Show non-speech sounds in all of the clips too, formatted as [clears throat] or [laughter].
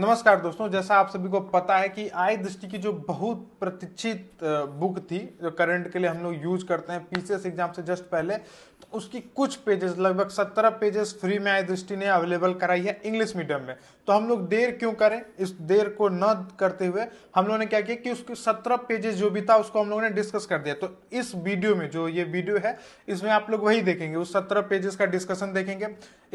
नमस्कार दोस्तों जैसा आप सभी को पता है कि आय दृष्टि की जो बहुत प्रतीक्षित बुक थी जो करंट के लिए हम लोग यूज करते हैं पीसीएस एग्जाम से जस्ट पहले तो उसकी कुछ पेजेस लगभग सत्रह पेजेस फ्री में आई दृष्टि ने अवेलेबल कराई है इंग्लिश मीडियम में तो हम लोग देर क्यों करें इस देर को न करते हुए हम लोगों ने क्या किया कि उसके सत्रह पेजेस जो भी था उसको हम लोगों ने डिस्कस कर दिया तो इस वीडियो में जो ये वीडियो है इसमें आप लोग वही देखेंगे उस सत्रह पेजेस का डिस्कशन देखेंगे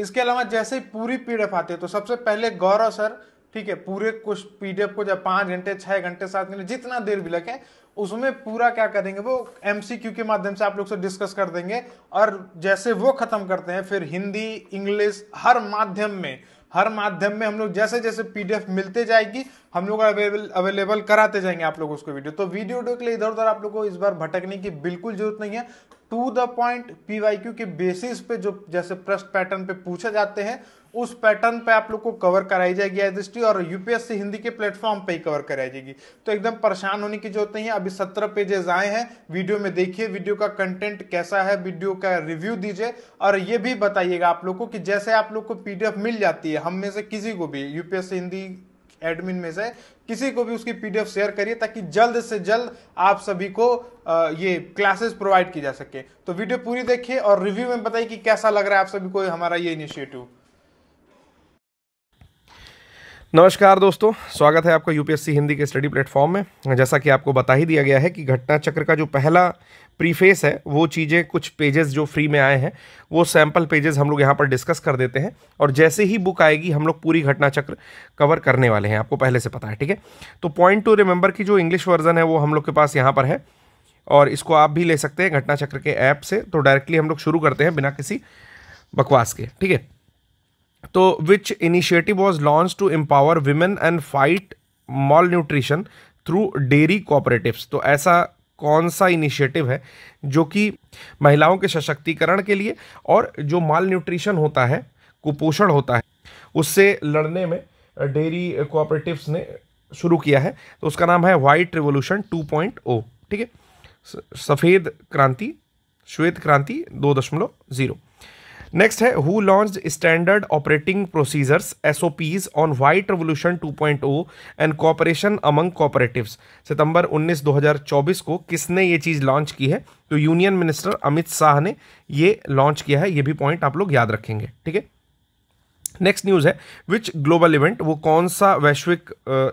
इसके अलावा जैसे ही पूरी पी आती है तो सबसे पहले गौरव सर ठीक है पूरे कुछ पीडीएफ को जब पांच घंटे छह घंटे सात घंटे जितना देर भी लगे उसमें पूरा क्या करेंगे वो एमसीक्यू के माध्यम से आप लोग से डिस्कस कर देंगे और जैसे वो खत्म करते हैं फिर हिंदी इंग्लिश हर माध्यम में हर माध्यम में हम लोग जैसे जैसे पीडीएफ मिलते जाएगी हम लोग अवेलेबल अवेलेबल कराते जाएंगे आप लोग उसको वीडियो तो वीडियो वीडियो के लिए इधर उधर आप लोग को इस बार भटकने की बिल्कुल जरूरत नहीं है टू द पॉइंट क्यू के बेसिस पे जो जैसे प्रश्न पैटर्न पे पूछे जाते हैं उस पैटर्न पे आप लोग को कवर कराई जाएगी आई एस और यूपीएससी हिंदी के प्लेटफॉर्म पे ही कवर कराई जाएगी तो एकदम परेशान होने की जरूरत नहीं है अभी सत्रह पेजेस आए हैं वीडियो में देखिए वीडियो का कंटेंट कैसा है वीडियो का रिव्यू दीजिए और ये भी बताइएगा आप लोग को कि जैसे आप लोग को पीडीएफ मिल जाती है हम में से किसी को भी यूपीएससी हिंदी एडमिन में से किसी को भी उसकी पीडीएफ शेयर करिए ताकि जल्द से जल्द आप सभी को ये क्लासेस प्रोवाइड की जा सके तो वीडियो पूरी देखिए और रिव्यू में बताइए कि कैसा लग रहा है आप सभी को हमारा ये इनिशिएटिव नमस्कार दोस्तों स्वागत है आपका यूपीएससी हिंदी के स्टडी प्लेटफॉर्म में जैसा कि आपको बता ही दिया गया है कि घटना चक्र का जो पहला प्रीफेस है वो चीज़ें कुछ पेजेस जो फ्री में आए हैं वो सैम्पल पेजेस हम लोग यहाँ पर डिस्कस कर देते हैं और जैसे ही बुक आएगी हम लोग पूरी घटना चक्र कवर करने वाले हैं आपको पहले से पता है ठीक है तो पॉइंट टू रिमेंबर की जो इंग्लिश वर्जन है वो हम लोग के पास यहाँ पर है और इसको आप भी ले सकते हैं घटना चक्र के ऐप से तो डायरेक्टली हम लोग शुरू करते हैं बिना किसी बकवास के ठीक है तो which initiative was launch to empower women and fight malnutrition through dairy cooperatives तो ऐसा कौन सा इनिशिएटिव है जो कि महिलाओं के सशक्तिकरण के लिए और जो माल न्यूट्रिशन होता है कुपोषण होता है उससे लड़ने में डेयरी कोऑपरेटिव्स ने शुरू किया है तो उसका नाम है वाइट रिवोल्यूशन 2.0 ठीक है सफ़ेद क्रांति श्वेत क्रांति दो दशमलव ज़ीरो नेक्स्ट है who launch standard operating procedures S O Ps on white revolution two point O and cooperation among cooperative सितंबर उन्नीस दो हजार चौबीस को किसने ये चीज़ लॉन्च की है तो यूनियन मिनिस्टर अमित शाह ने ये लॉन्च किया है ये भी पॉइंट आप लोग याद रखेंगे ठीक है नेक्स्ट न्यूज़ है विच ग्लोबल इवेंट वो कौन सा वैश्विक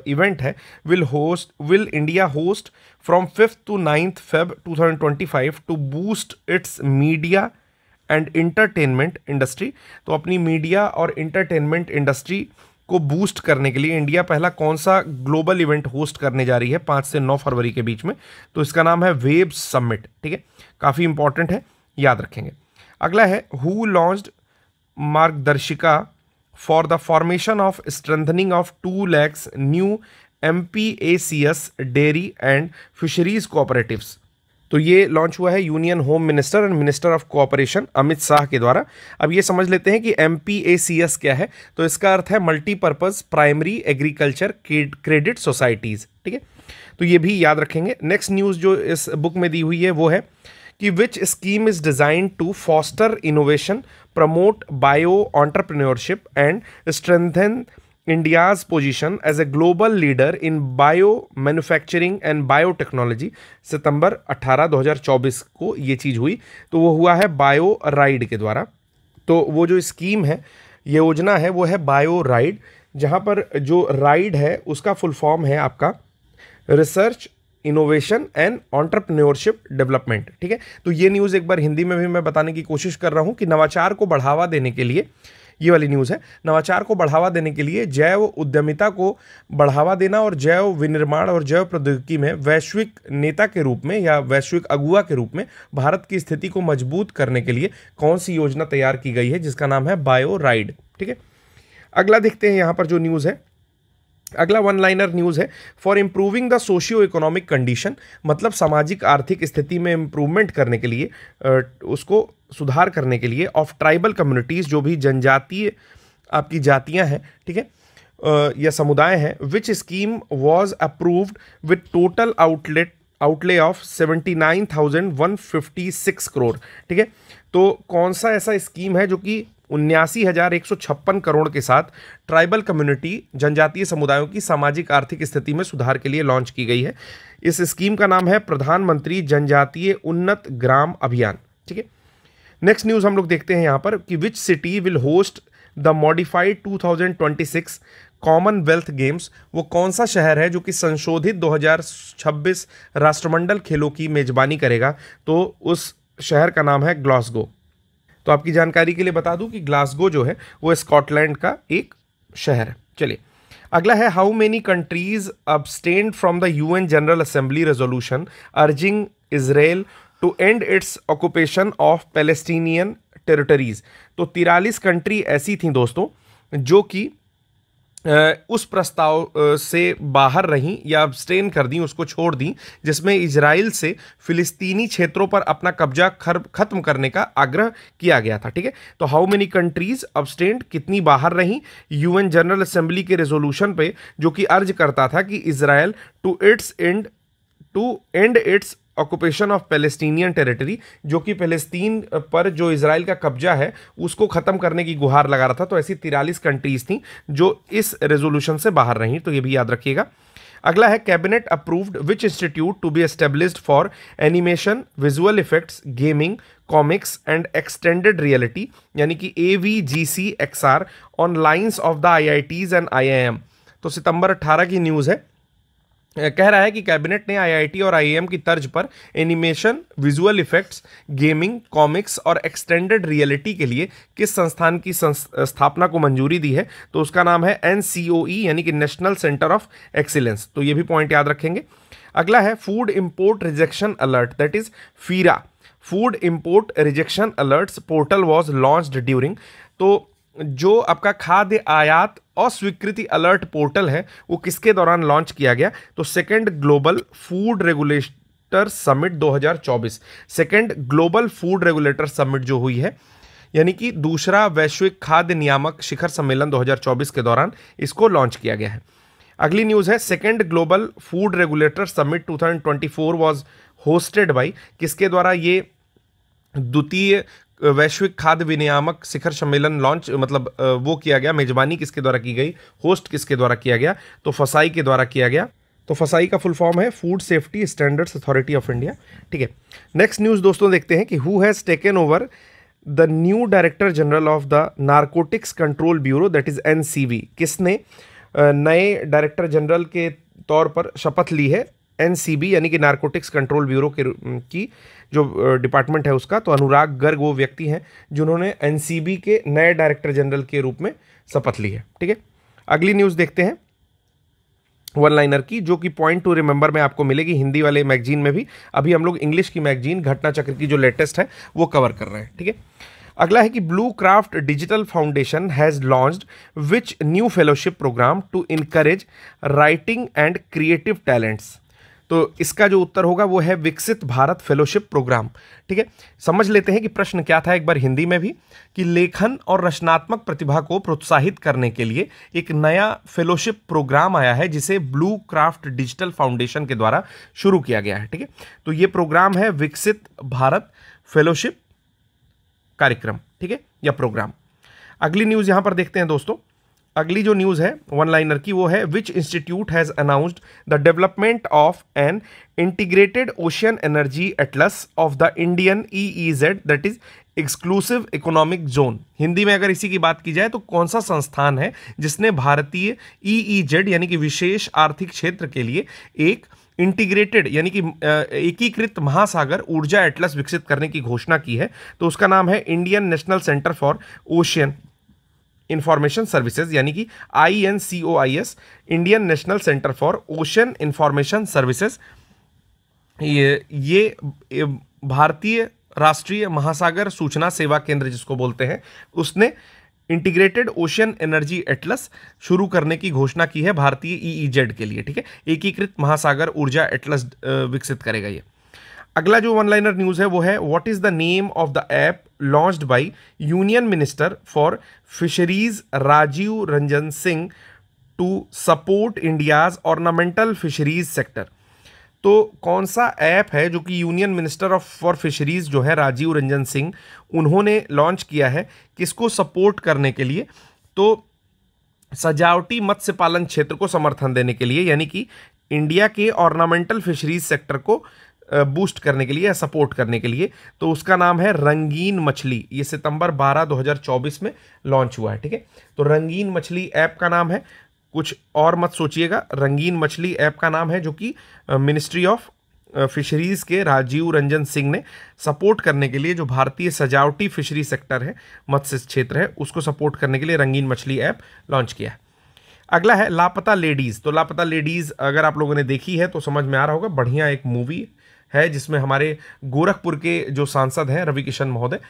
इवेंट uh, है will host will India host from fifth to ninth Feb two thousand twenty five to boost its media and entertainment industry तो अपनी मीडिया और इंटरटेनमेंट इंडस्ट्री को बूस्ट करने के लिए इंडिया पहला कौन सा ग्लोबल इवेंट होस्ट करने जा रही है पाँच से नौ फरवरी के बीच में तो इसका नाम है वेब समिट ठीक है काफ़ी इंपॉर्टेंट है याद रखेंगे अगला है हु लॉन्च मार्गदर्शिका for the formation of strengthening of two lakhs new M P A C S dairy and fisheries cooperatives तो ये लॉन्च हुआ है union home minister and minister of cooperation Amit Shah के द्वारा अब ये समझ लेते हैं कि एम क्या है तो इसका अर्थ है multipurpose primary agriculture credit societies ठीक है तो ये भी याद रखेंगे नेक्स्ट न्यूज़ जो इस बुक में दी हुई है वो है कि which scheme is design to foster innovation promote bio entrepreneurship and strengthen India's position as a global leader in bio manufacturing and biotechnology सितंबर 18 2024 को ये चीज़ हुई तो वो हुआ है बायो राइड के द्वारा तो वो जो स्कीम है ये योजना है वो है बायो राइड जहाँ पर जो राइड है उसका फुल फॉर्म है आपका research innovation and entrepreneurship development ठीक है तो ये न्यूज़ एक बार हिंदी में भी मैं बताने की कोशिश कर रहा हूँ कि नवाचार को बढ़ावा देने के लिए ये वाली न्यूज़ है नवाचार को बढ़ावा देने के लिए जैव उद्यमिता को बढ़ावा देना और जैव विनिर्माण और जैव प्रौद्योगिकी में वैश्विक नेता के रूप में या वैश्विक अगुआ के रूप में भारत की स्थिति को मजबूत करने के लिए कौन सी योजना तैयार की गई है जिसका नाम है बायो राइड ठीक है अगला देखते हैं यहाँ पर जो न्यूज़ है अगला वन लाइनर न्यूज़ है for improving the socio economic condition मतलब सामाजिक आर्थिक स्थिति में इम्प्रूवमेंट करने के लिए उसको सुधार करने के लिए ऑफ ट्राइबल कम्युनिटीज़ जो भी जनजातीय आपकी जातियां हैं ठीक है थीके? या समुदाय हैं which scheme was approved with total outlet outlay of seventy nine thousand one fifty six crore ठीक है तो कौन सा ऐसा स्कीम है जो कि उन्यासी हजार एक सौ छप्पन करोड़ के साथ ट्राइबल कम्युनिटी जनजातीय समुदायों की सामाजिक आर्थिक स्थिति में सुधार के लिए लॉन्च की गई है इस स्कीम का नाम है प्रधानमंत्री जनजातीय उन्नत ग्राम अभियान ठीक है नेक्स्ट न्यूज़ हम लोग देखते हैं यहाँ पर कि which city will host the modified 2026 Commonwealth Games वो कौन सा शहर है जो कि संशोधित 2026 राष्ट्रमंडल खेलों की मेजबानी करेगा तो उस शहर का नाम है ग्लासगो तो आपकी जानकारी के लिए बता दूं कि ग्लासगो जो है वो स्कॉटलैंड का एक शहर है चलिए अगला है how many countries abstained from the UN general assembly resolution urging Israel to end its occupation of Palestinian territories तो तिरालीस कंट्री ऐसी थी दोस्तों जो कि उस प्रस्ताव से बाहर रहीं या अब्स्टेन कर दी उसको छोड़ दी जिसमें इजराइल से फिलिस्तीनी क्षेत्रों पर अपना कब्जा खत्म करने का आग्रह किया गया था ठीक है तो हाउ मेनी कंट्रीज अब्स्टेंट कितनी बाहर रहीं यूएन जनरल असेंबली के रेजोल्यूशन पे जो कि अर्ज करता था कि Israel to its end to end its occupation of Palestinian territory जो कि फेलस्तीन पर जो इसराइल का कब्जा है उसको ख़त्म करने की गुहार लगा रहा था तो ऐसी तिरालीस कंट्रीज़ थी जो इस रेजोल्यूशन से बाहर रही तो ये भी याद रखिएगा अगला है cabinet approved which institute to be established for animation visual effects gaming comics and extended reality यानी कि A V G C X R on lines of the I I Ts and I I M तो सितंबर 18 की news है कह रहा है कि कैबिनेट ने आईआईटी और आईएम की तर्ज पर animation visual effects gaming comics और एक्सटेंडेड रियलिटी के लिए किस संस्थान की स्थापना को मंजूरी दी है तो उसका नाम है एन यानी कि नेशनल सेंटर ऑफ एक्सीलेंस तो ये भी पॉइंट याद रखेंगे अगला है food import rejection alert that is FIRA food import rejection alerts portal was launched during तो जो आपका खाद्य आयात अस्वीकृति अलर्ट पोर्टल है वो किसके दौरान लॉन्च किया गया तो second global food regulator summit 2024 second global food regulator summit जो हुई है यानी कि दूसरा वैश्विक खाद्य नियामक शिखर सम्मेलन 2024 के दौरान इसको लॉन्च किया गया है अगली न्यूज़ है second global food regulator summit 2024 was hosted by किसके द्वारा ये द्वितीय वैश्विक खाद्य विनियामक शिखर सम्मेलन लॉन्च मतलब वो किया गया मेजबानी किसके द्वारा की गई होस्ट किसके द्वारा किया गया तो फसाई के द्वारा किया गया तो फसाई का फुल फॉर्म है food safety standards authority of India ठीक है नेक्स्ट न्यूज़ दोस्तों देखते हैं कि who has taken over the new director general of the narcotics control bureau that is an किसने नए डायरेक्टर जनरल के तौर पर शपथ ली है एनसीबी यानी कि नारकोटिक्स कंट्रोल ब्यूरो के की जो डिपार्टमेंट है उसका तो अनुराग गर्ग वो व्यक्ति हैं जिन्होंने एनसीबी के नए डायरेक्टर जनरल के रूप में शपथ ली है ठीक है अगली न्यूज़ देखते हैं वन लाइनर की जो कि पॉइंट टू रिमेंबर में आपको मिलेगी हिंदी वाले मैगजीन में भी अभी हम लोग इंग्लिश की मैगजीन घटना चक्र की जो लेटेस्ट है वो कवर कर रहे हैं ठीक है अगला है कि Blue Craft Digital Foundation has launched which new fellowship programme to encourage writing and creative talents तो इसका जो उत्तर होगा वो है विकसित भारत फेलोशिप प्रोग्राम ठीक है समझ लेते हैं कि प्रश्न क्या था एक बार हिंदी में भी कि लेखन और रचनात्मक प्रतिभा को प्रोत्साहित करने के लिए एक नया फेलोशिप प्रोग्राम आया है जिसे ब्लू क्राफ्ट डिजिटल फाउंडेशन के द्वारा शुरू किया गया है ठीक है तो ये प्रोग्राम है विकसित भारत फेलोशिप कार्यक्रम ठीक है या प्रोग्राम अगली न्यूज़ यहां पर देखते हैं दोस्तों अगली जो न्यूज़ है वन लाइनर की वो है which institute has announced the development of an integrated ocean energy atlas of the Indian E E Z that is exclusive economic zone Hindi में अगर इसी की बात की जाए तो कौन सा संस्थान है जिसने भारतीय ई ई जेड यानी कि विशेष आर्थिक क्षेत्र के लिए एक इंटीग्रेटेड यानी कि एकीकृत महासागर ऊर्जा एटलस विकसित करने की घोषणा की है तो उसका नाम है Indian national centre for ocean information services यानी कि I N C O I S Indian national centre for ocean information services ये ये भारतीय राष्ट्रीय महासागर सूचना सेवा केंद्र जिसको बोलते हैं उसने इंटीग्रेटेड ओशियन एनर्जी एटलस शुरू करने की घोषणा की है भारतीय ईईजेड e e के लिए ठीक है एकीकृत महासागर ऊर्जा एटलस विकसित करेगा ये अगला जो वन लाइनर न्यूज़ है वो है what is the name of the app launched by Union Minister for Fisheries Rajiv Ranjan Singh to support India's ornamental fisheries sector. तो कौन सा ऐप है जो कि union minister of for fisheries जो है राजीव रंजन सिंह उन्होंने लॉन्च किया है किसको सपोर्ट करने के लिए तो सजावटी मत्स्य पालन क्षेत्र को समर्थन देने के लिए यानी कि इंडिया के ऑर्नामेंटल फिशरीज सेक्टर को बूस्ट करने के लिए या सपोर्ट करने के लिए तो उसका नाम है रंगीन मछली ये सितंबर 12 2024 में लॉन्च हुआ है ठीक है तो रंगीन मछली ऐप का नाम है कुछ और मत सोचिएगा रंगीन मछली ऐप का नाम है जो कि मिनिस्ट्री ऑफ फिशरीज़ के राजीव रंजन सिंह ने सपोर्ट करने के लिए जो भारतीय सजावटी फिशरी सेक्टर है मत्स्य क्षेत्र है उसको सपोर्ट करने के लिए रंगीन मछली ऐप लॉन्च किया है अगला है लापता लेडीज़ तो लापता लेडीज़ अगर आप लोगों ने देखी है तो समझ में आ रहा होगा बढ़िया एक मूवी है जिसमें हमारे गोरखपुर के जो सांसद हैं रवि किशन महोदय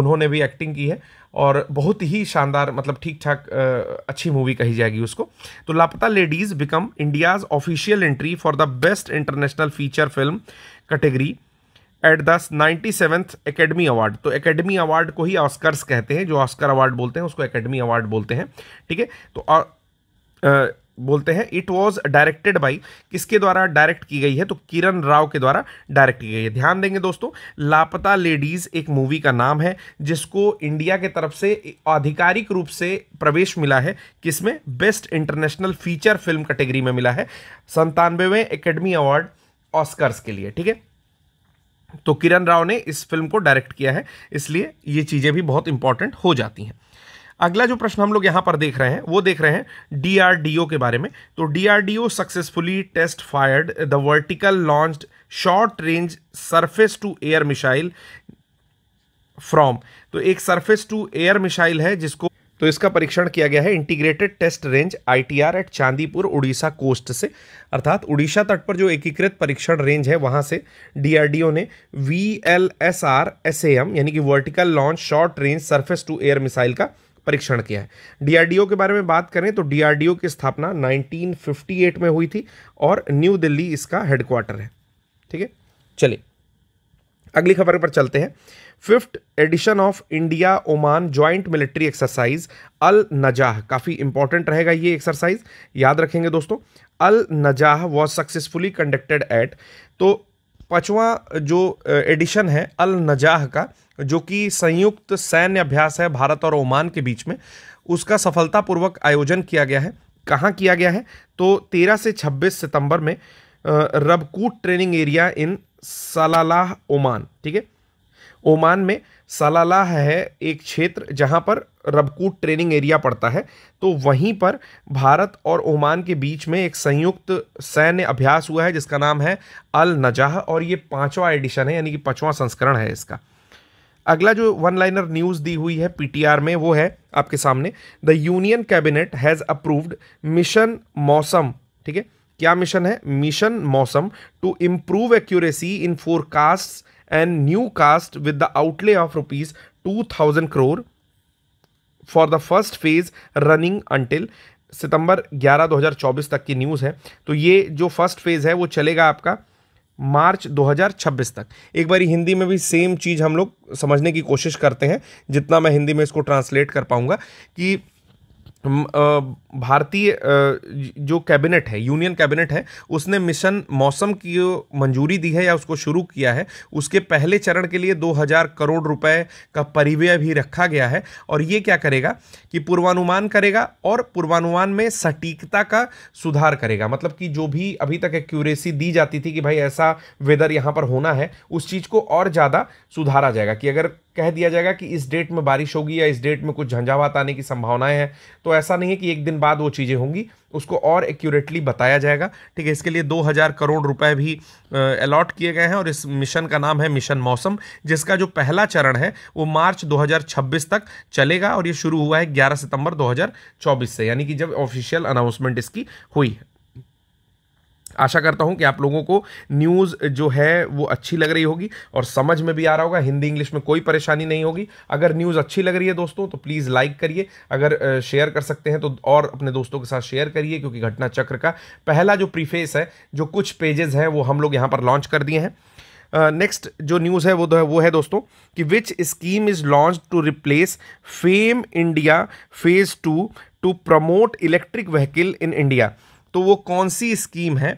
उन्होंने भी एक्टिंग की है और बहुत ही शानदार मतलब ठीक ठाक अच्छी मूवी कही जाएगी उसको तो Laapataa ladies become India's official entry for the best international feature film category at the ninety seventh academy award तो एकेडमी अवार्ड को ही ऑस्कर्स कहते हैं जो ऑस्कर अवार्ड बोलते हैं उसको एकेडमी अवार्ड बोलते हैं ठीक है तो बोलते हैं इट वॉज डायरेक्टेड बाई किसके द्वारा डायरेक्ट की गई है तो किरण राव के द्वारा डायरेक्ट की गई है ध्यान देंगे दोस्तों लापता लेडीज एक मूवी का नाम है जिसको इंडिया के तरफ से आधिकारिक रूप से प्रवेश मिला है किसमें best international feature film category में मिला है संतानवेवें एकेडमी अवार्ड ऑस्कर्स के लिए ठीक है तो किरण राव ने इस फिल्म को डायरेक्ट किया है इसलिए ये चीज़ें भी बहुत इंपॉर्टेंट हो जाती हैं अगला जो प्रश्न हम लोग यहां पर देख रहे हैं वो देख रहे हैं डीआरडीओ के बारे में तो DRDO successfully test fired the vertical launch short range surface to air missile from तो एक सरफेस टू एयर मिसाइल है जिसको तो इसका परीक्षण किया गया है integrated test range ITR at Chandipur Orissa coast से अर्थात उड़ीसा तट पर जो एकीकृत परीक्षण रेंज है वहां से डीआरडीओ ने V L S R S M यानी कि vertical launch short range surface to air missile का परीक्षण किया है डीआरडीओ के बारे में बात करें तो डीआरडीओ की स्थापना 1958 में हुई थी और न्यू दिल्ली इसका हेडक्वार्टर है ठीक है चलिए अगली खबर पर चलते हैं fifth edition of India Oman joint military exercise Al Najah काफ़ी इंपॉर्टेंट रहेगा ये एक्सरसाइज याद रखेंगे दोस्तों Al Najah was successfully conducted at तो पांचवा जो एडिशन है अल नजाह का जो कि संयुक्त सैन्य अभ्यास है भारत और ओमान के बीच में उसका सफलतापूर्वक आयोजन किया गया है कहाँ किया गया है तो तेरह से छब्बीस सितंबर में Rabkoot training area in Salalah Oman ठीक है ओमान में सलालाह है एक क्षेत्र जहाँ पर रबकूट ट्रेनिंग एरिया पड़ता है तो वहीं पर भारत और ओमान के बीच में एक संयुक्त सैन्य अभ्यास हुआ है जिसका नाम है अल नजाह और ये पांचवा एडिशन है यानी कि पांचवा संस्करण है इसका अगला जो वन लाइनर न्यूज़ दी हुई है पीटीआर में वो है आपके सामने the union cabinet has approved mission Mausam ठीक है क्या मिशन है mission Mausam to improve accuracy in forecast and nowcast with the outlay of rupees two thousand crore for the first phase running until सितंबर 11 2024 तक की न्यूज़ है तो ये जो फर्स्ट फेज़ है वो चलेगा आपका मार्च 2026 तक एक बार हिंदी में भी सेम चीज़ हम लोग समझने की कोशिश करते हैं जितना मैं हिंदी में इसको ट्रांसलेट कर पाऊँगा कि आ, भारतीय जो कैबिनेट है यूनियन कैबिनेट है उसने मिशन मौसम की मंजूरी दी है या उसको शुरू किया है उसके पहले चरण के लिए 2000 करोड़ रुपए का परिव्यय भी रखा गया है और ये क्या करेगा कि पूर्वानुमान करेगा और पूर्वानुमान में सटीकता का सुधार करेगा मतलब कि जो भी अभी तक एक्यूरेसी दी जाती थी कि भाई ऐसा वेदर यहाँ पर होना है उस चीज़ को और ज़्यादा सुधारा जाएगा कि अगर कह दिया जाएगा कि इस डेट में बारिश होगी या इस डेट में कुछ झंझावात आने की संभावनाएं हैं तो ऐसा नहीं है कि एक दिन बाद वो चीज़ें होंगी उसको और एक्यूरेटली बताया जाएगा ठीक है इसके लिए 2000 करोड़ रुपए भी अलॉट किए गए हैं और इस मिशन का नाम है मिशन मौसम जिसका जो पहला चरण है वो मार्च 2026 तक चलेगा और ये शुरू हुआ है 11 सितंबर 2024 से यानी कि जब ऑफिशियल अनाउंसमेंट इसकी हुई है आशा करता हूं कि आप लोगों को न्यूज़ जो है वो अच्छी लग रही होगी और समझ में भी आ रहा होगा हिंदी इंग्लिश में कोई परेशानी नहीं होगी अगर न्यूज़ अच्छी लग रही है दोस्तों तो प्लीज़ लाइक करिए अगर शेयर कर सकते हैं तो और अपने दोस्तों के साथ शेयर करिए क्योंकि घटना चक्र का पहला जो प्रीफेस है जो कुछ पेजेज़ हैं वो हम लोग यहाँ पर लॉन्च कर दिए हैं नेक्स्ट uh, जो न्यूज़ है वो तो है वो है दोस्तों कि which scheme is launch to replace FAME India phase two to promote electric vehicle in India तो वो कौन सी स्कीम है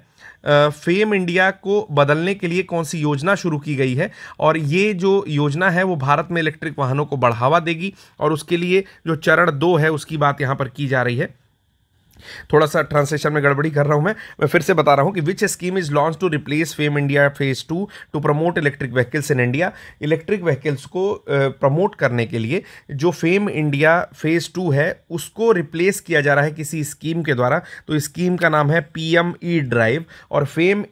फेम इंडिया को बदलने के लिए कौन सी योजना शुरू की गई है और ये जो योजना है वो भारत में इलेक्ट्रिक वाहनों को बढ़ावा देगी और उसके लिए जो चरण दो है उसकी बात यहाँ पर की जा रही है थोड़ा सा ट्रांसलेशन में गड़बड़ी कर रहा हूँ मैं मैं फिर से बता रहा हूँ कि which scheme is launch to replace FAME India phase two to promote electric vehicles in India electric vehicles को प्रमोट करने के लिए जो फेम इंडिया फेज टू है उसको रिप्लेस किया जा रहा है किसी स्कीम के द्वारा तो स्कीम का नाम है पी एम ई ड्राइव और फेम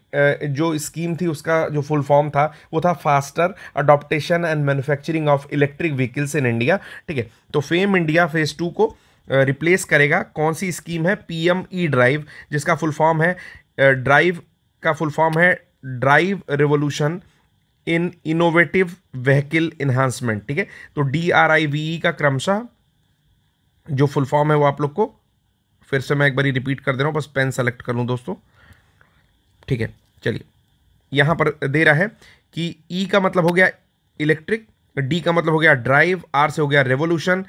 जो स्कीम थी उसका जो फुल फॉर्म था वो था faster adoption and manufacturing of electric vehicles in India ठीक है तो फेम इंडिया फेज टू को रिप्लेस करेगा कौन सी स्कीम है पीएम ई ड्राइव जिसका फुल फॉर्म है ड्राइव का फुल फॉर्म है drive revolution in innovative vehicle enhancement ठीक है तो D R I V E का क्रमशः जो फुल फॉर्म है वो आप लोग को फिर से मैं एक बारी रिपीट कर दे रहा हूँ बस पेन सेलेक्ट कर लूँ दोस्तों ठीक है चलिए यहाँ पर दे रहा है कि ई e का मतलब हो गया इलेक्ट्रिक डी का मतलब हो गया ड्राइव आर से हो गया revolution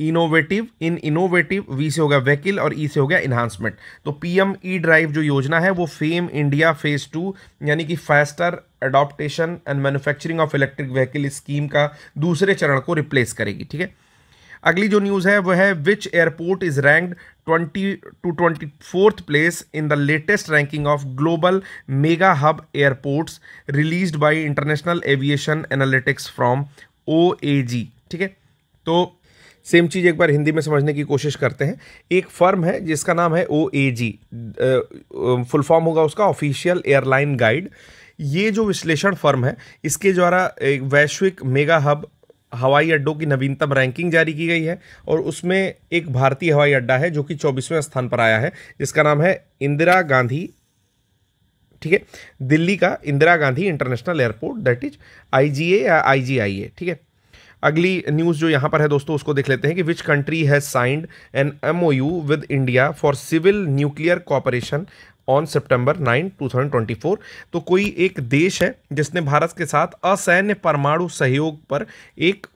innovative in innovative V से हो गया वेकिल और ई e से हो गया इन्हांसमेंट तो पीएम ई ड्राइव जो योजना है वो फेम इंडिया फेज टू यानी कि faster adoption and manufacturing of electric vehicle scheme का दूसरे चरण को रिप्लेस करेगी ठीक है अगली जो न्यूज़ है वह है which airport is ranked twenty two twenty fourth place in the latest ranking of global mega hub airports released by international aviation analytics from O ठीक है तो सेम चीज़ एक बार हिंदी में समझने की कोशिश करते हैं एक फर्म है जिसका नाम है ओ ए जी फुल फॉर्म होगा उसका ऑफिशियल एयरलाइन गाइड ये जो विश्लेषण फर्म है इसके द्वारा एक वैश्विक मेगा हब हवाई अड्डों की नवीनतम रैंकिंग जारी की गई है और उसमें एक भारतीय हवाई अड्डा है जो कि चौबीसवें स्थान पर आया है जिसका नाम है इंदिरा गांधी ठीक है दिल्ली का Indira Gandhi international airport that is I या आई ठीक है अगली न्यूज़ जो यहाँ पर है दोस्तों उसको देख लेते हैं कि which country has signed an M O U with India for civil nuclear cooperation on सितंबर 9, 2024 तो कोई एक देश है जिसने भारत के साथ असैन्य परमाणु सहयोग पर एक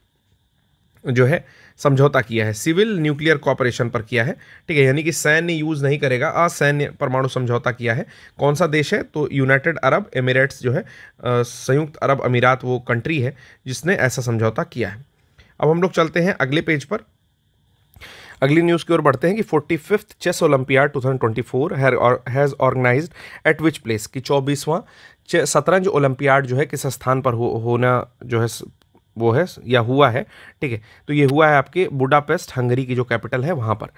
जो है समझौता किया है सिविल न्यूक्लियर कॉपरेशन पर किया है ठीक है यानी कि सैन्य यूज़ नहीं करेगा असैन्य परमाणु समझौता किया है कौन सा देश है तो यूनाइटेड अरब एमिरेट्स जो है संयुक्त अरब अमीरात वो कंट्री है जिसने ऐसा समझौता किया है अब हम लोग चलते हैं अगले पेज पर अगली न्यूज़ की ओर बढ़ते हैं कि forty fifth chess olympiad two thousand twenty four has organise at which place कि चौबीसवां शतरंज ओलंपियाड जो है किस स्थान पर हो, होना जो है वो है या हुआ है ठीक है तो ये हुआ है आपके बुडापेस्ट हंगरी की जो कैपिटल है वहाँ पर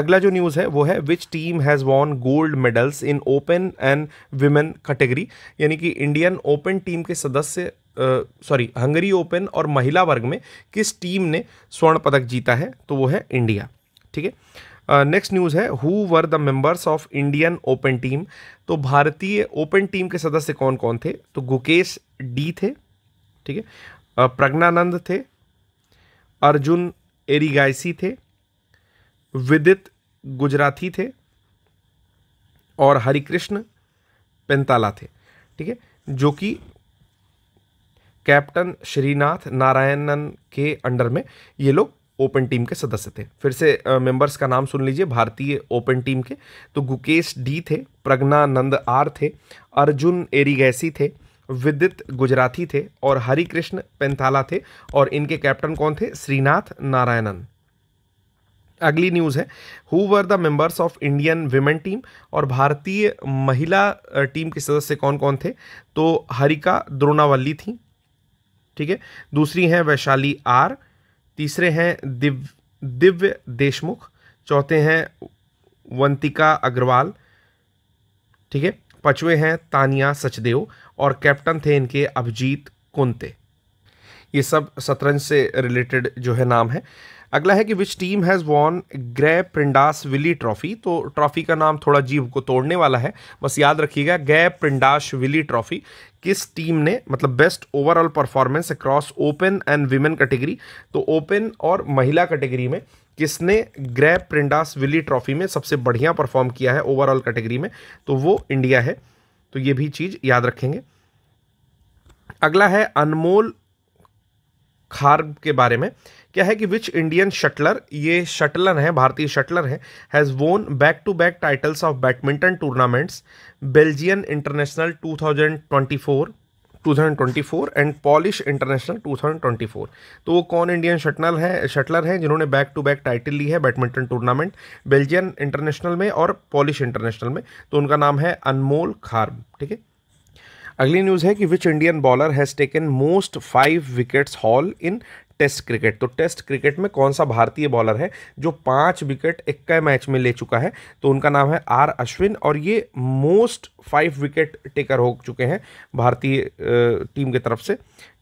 अगला जो न्यूज़ है वो है which team has won gold medals in open and women category यानी कि इंडियन ओपन टीम के सदस्य सॉरी हंगरी ओपन और महिला वर्ग में किस टीम ने स्वर्ण पदक जीता है तो वो है इंडिया ठीक है नेक्स्ट न्यूज़ है who were the members of Indian open team तो भारतीय ओपन टीम के सदस्य कौन कौन थे तो गुकेश डी थे ठीक है प्रज्ञानंद थे अर्जुन एरिगाइसी थे विदित गुजराती थे और हरिकृष्ण पेंताला थे ठीक है जो कि कैप्टन श्रीनाथ नारायणन के अंडर में ये लोग ओपन टीम के सदस्य थे फिर से मेंबर्स का नाम सुन लीजिए भारतीय ओपन टीम के तो गुकेश डी थे नंद आर थे अर्जुन एरीगैसी थे विदित गुजराती थे और हरिकृष्ण पेंथाला थे और इनके कैप्टन कौन थे श्रीनाथ नारायणन अगली न्यूज़ है who were the members of Indian women team और भारतीय महिला टीम के सदस्य कौन कौन थे तो हरिका द्रोणावल्ली थी ठीक है दूसरी हैं वैशाली आर तीसरे हैं दिव्य दिव्य देशमुख चौथे हैं वंतिका अग्रवाल ठीक है पचवे हैं तानिया सचदेव और कैप्टन थे इनके अभिजीत कुंते ये सब शतरंज से रिलेटेड जो है नाम है अगला है कि which team has won Gaprindashvili trophy तो ट्रॉफी का नाम थोड़ा जीव को तोड़ने वाला है बस याद रखिएगा गै प्रिंडास विली ट्रॉफी किस टीम ने मतलब best overall performance across open and women category तो ओपन और महिला कैटेगरी में किसने ग्रै प्रिंडास विली ट्रॉफी में सबसे बढ़िया परफॉर्म किया है ओवरऑल कैटेगरी में तो वो इंडिया है तो ये भी चीज़ याद रखेंगे अगला है अनमोल खार्ब के बारे में क्या है कि विच इंडियन शटलर ये शटलर हैं भारतीय शटलर हैं has won back to back titles of badminton tournaments Belgian international 2024 2024 and Polish international 2024 तो वो कौन इंडियन शटनल है शटलर हैं जिन्होंने बैक टू बैक टाइटल ली है बैडमिंटन टूर्नामेंट बेल्जियन इंटरनेशनल में और पॉलिश इंटरनेशनल में तो उनका नाम है अनमोल खार्ब ठीक है अगली न्यूज़ है कि which Indian bowler has taken most five wickets haul in test cricket तो टेस्ट क्रिकेट में कौन सा भारतीय बॉलर है जो पाँच विकेट इक्का मैच में ले चुका है तो उनका नाम है आर अश्विन और ये मोस्ट फाइव विकेट टेकर हो चुके हैं भारतीय टीम की तरफ से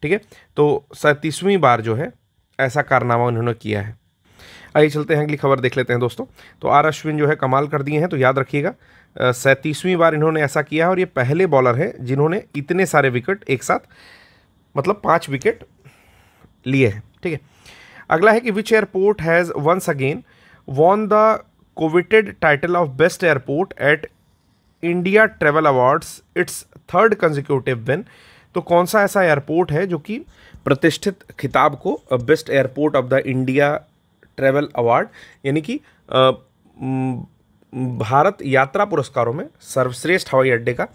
ठीक है तो सैंतीसवीं बार जो है ऐसा कारनामा उन्होंने किया है आइए चलते हैं अगली खबर देख लेते हैं दोस्तों तो आर अश्विन जो है कमाल कर दिए हैं तो याद रखिएगा सैंतीसवीं बार इन्होंने ऐसा किया है और ये पहले बॉलर हैं जिन्होंने इतने सारे विकेट एक साथ मतलब पाँच विकेट लिए हैं ठीक है अगला है कि which airport has once again won the coveted title of best airport at India travel awards it's third consecutive win तो कौन सा ऐसा एयरपोर्ट है जो कि प्रतिष्ठित खिताब को best airport of the India travel award यानी कि uh, भारत यात्रा पुरस्कारों में सर्वश्रेष्ठ हवाई अड्डे का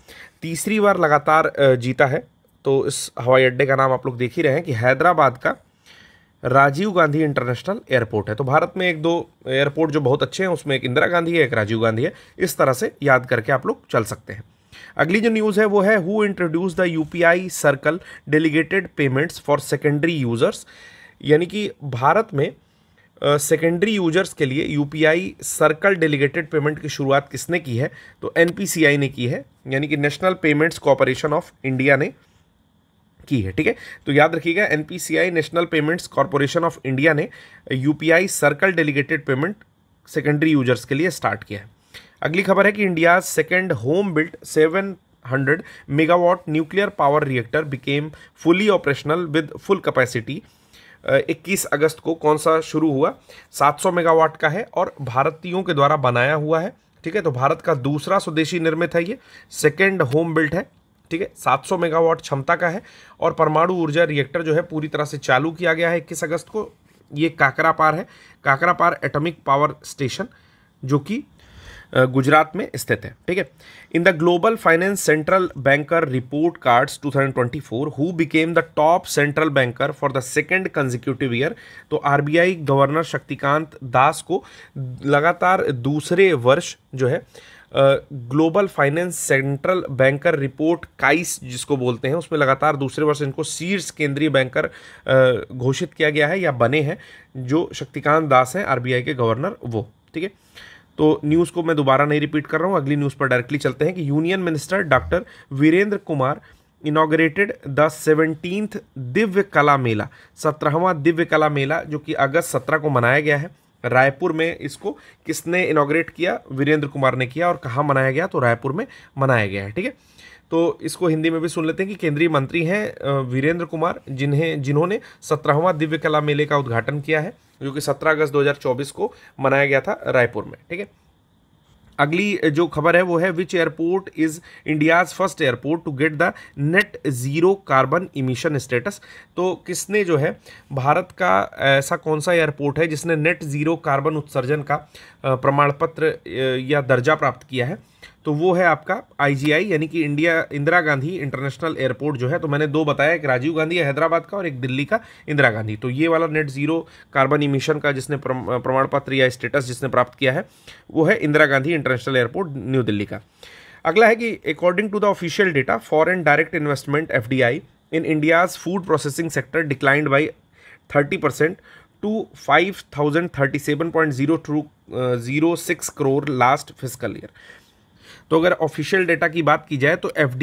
तीसरी बार लगातार uh, जीता है तो इस हवाई अड्डे का नाम आप लोग देख ही रहे हैं कि हैदराबाद का राजीव गांधी इंटरनेशनल एयरपोर्ट है तो भारत में एक दो एयरपोर्ट जो बहुत अच्छे हैं उसमें एक इंदिरा गांधी है एक राजीव गांधी है इस तरह से याद करके आप लोग चल सकते हैं अगली जो न्यूज़ है वो है who introduce the UPI circle delegated payments for secondary users यानी कि भारत में सेकेंडरी uh, यूजर्स के लिए यू सर्कल डेलीगेटेड पेमेंट की शुरुआत किसने की है तो एन ने की है यानी कि national payments corporation of India ने की है ठीक है तो याद रखिएगा NPCI national payments corporation of India ने UPI circle delegated payment secondary users के लिए स्टार्ट किया है अगली खबर है कि India second home built seven hundred megawatt nuclear power reactor became fully operational with full capacity 21 अगस्त को कौन सा शुरू हुआ 700 मेगावाट का है और भारतीयों के द्वारा बनाया हुआ है ठीक है तो भारत का दूसरा स्वदेशी निर्मित है ये सेकेंड होम बिल्ट है ठीक है 700 मेगावाट क्षमता का है और परमाणु ऊर्जा रिएक्टर जो है पूरी तरह से चालू किया गया है इक्कीस अगस्त को ये काकरा पार है Kakrapar atomic power station जो कि गुजरात में स्थित है ठीक है in the global finance central banker report cards 2024 who became the top central banker for the second consecutive year तो आरबीआई गवर्नर शक्तिकांत दास को लगातार दूसरे वर्ष जो है global finance central banker report काइस जिसको बोलते हैं उसमें लगातार दूसरे वर्ष इनको शीर्ष केंद्रीय बैंकर घोषित किया गया है या बने हैं जो शक्तिकांत दास हैं आरबीआई के गवर्नर वो ठीक है तो न्यूज़ को मैं दोबारा नहीं रिपीट कर रहा हूँ अगली न्यूज़ पर डायरेक्टली चलते हैं कि union minister doctor Virendra Kumar inaugurated the seventeenth Divya Kala मेला सत्रहवा दिव्य कला मेला जो कि अगस्त सत्रह को मनाया गया है रायपुर में इसको किसने इनाग्रेट किया वीरेंद्र कुमार ने किया और कहाँ मनाया गया तो रायपुर में मनाया गया है ठीक है तो इसको हिंदी में भी सुन लेते हैं कि केंद्रीय मंत्री हैं वीरेंद्र कुमार जिन्हें जिन्होंने सत्रहवां दिव्य कला मेले का उद्घाटन किया है जो कि 17 अगस्त 2024 को मनाया गया था रायपुर में ठीक है अगली जो खबर है वो है which airport is India's first airport to get the net zero carbon emission status तो किसने जो है भारत का ऐसा कौन सा एयरपोर्ट है जिसने नेट जीरो कार्बन उत्सर्जन का प्रमाण पत्र या दर्जा प्राप्त किया है तो वो है आपका आईजीआई यानी कि India Indira Gandhi international airport जो है तो मैंने दो बताया एक राजीव गांधी है हैदराबाद का और एक दिल्ली का इंदिरा गांधी तो ये वाला नेट जीरो कार्बन इमिशन का जिसने प्रमाण पत्र या स्टेटस जिसने प्राप्त किया है वो है Indira Gandhi international airport new Delhi का अगला है कि according to the official data foreign direct investment F in India's food processing sector declined by thirty percent to five thousand thirty seven point zero two zero six crore last physical year तो अगर official data की बात की जाए तो F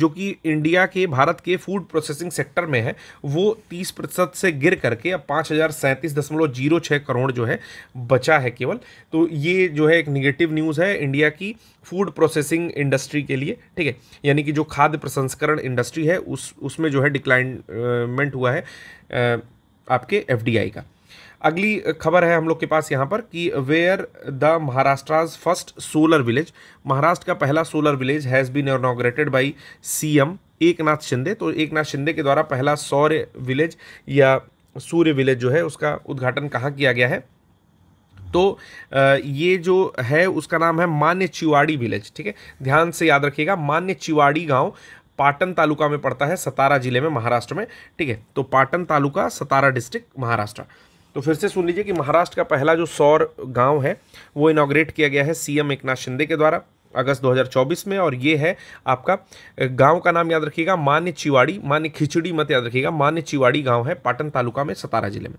जो कि India के भारत के फूड प्रोसेसिंग सेक्टर में है वो तीस प्रतिशत से गिर करके अब पाँच हज़ार सैंतीस दशमलव जीरो छः करोड़ जो है बचा है केवल तो ये जो है एक निगेटिव न्यूज़ है इंडिया की फूड प्रोसेसिंग इंडस्ट्री के लिए ठीक है यानी कि जो खाद्य प्रसंस्करण इंडस्ट्री है उस उसमें जो है डिक्लाइनमेंट हुआ है आपके एफ का अगली खबर है हम लोग के पास यहाँ पर कि where the Maharashtra's first solar village Maharashtra का पहला solar village has been inaugurated by M Eknath Shinde तो एक नाथ शिंदे के द्वारा पहला सौर्य विलेज या सूर्य विलेज जो है उसका उद्घाटन कहाँ किया गया है तो ये जो है उसका नाम है मान्य चिवाड़ी विलेज ठीक है ध्यान से याद रखिएगा मान्य चिवाड़ी गांव पाटन तालुका में पड़ता है सतारा जिले में महाराष्ट्र में ठीक है तो पाटन तालुका सतारा डिस्ट्रिक्ट महाराष्ट्र तो फिर से सुन लीजिए कि महाराष्ट्र का पहला जो सौर गांव है वो इनाग्रेट किया गया है सीएम एकनाथ शिंदे के द्वारा अगस्त 2024 में और ये है आपका गांव का नाम याद रखिएगा मान्य चिवाड़ी मान्य खिचड़ी मत याद रखिएगा मान्य चिवाड़ी गांव है पाटन तालुका में सतारा जिले में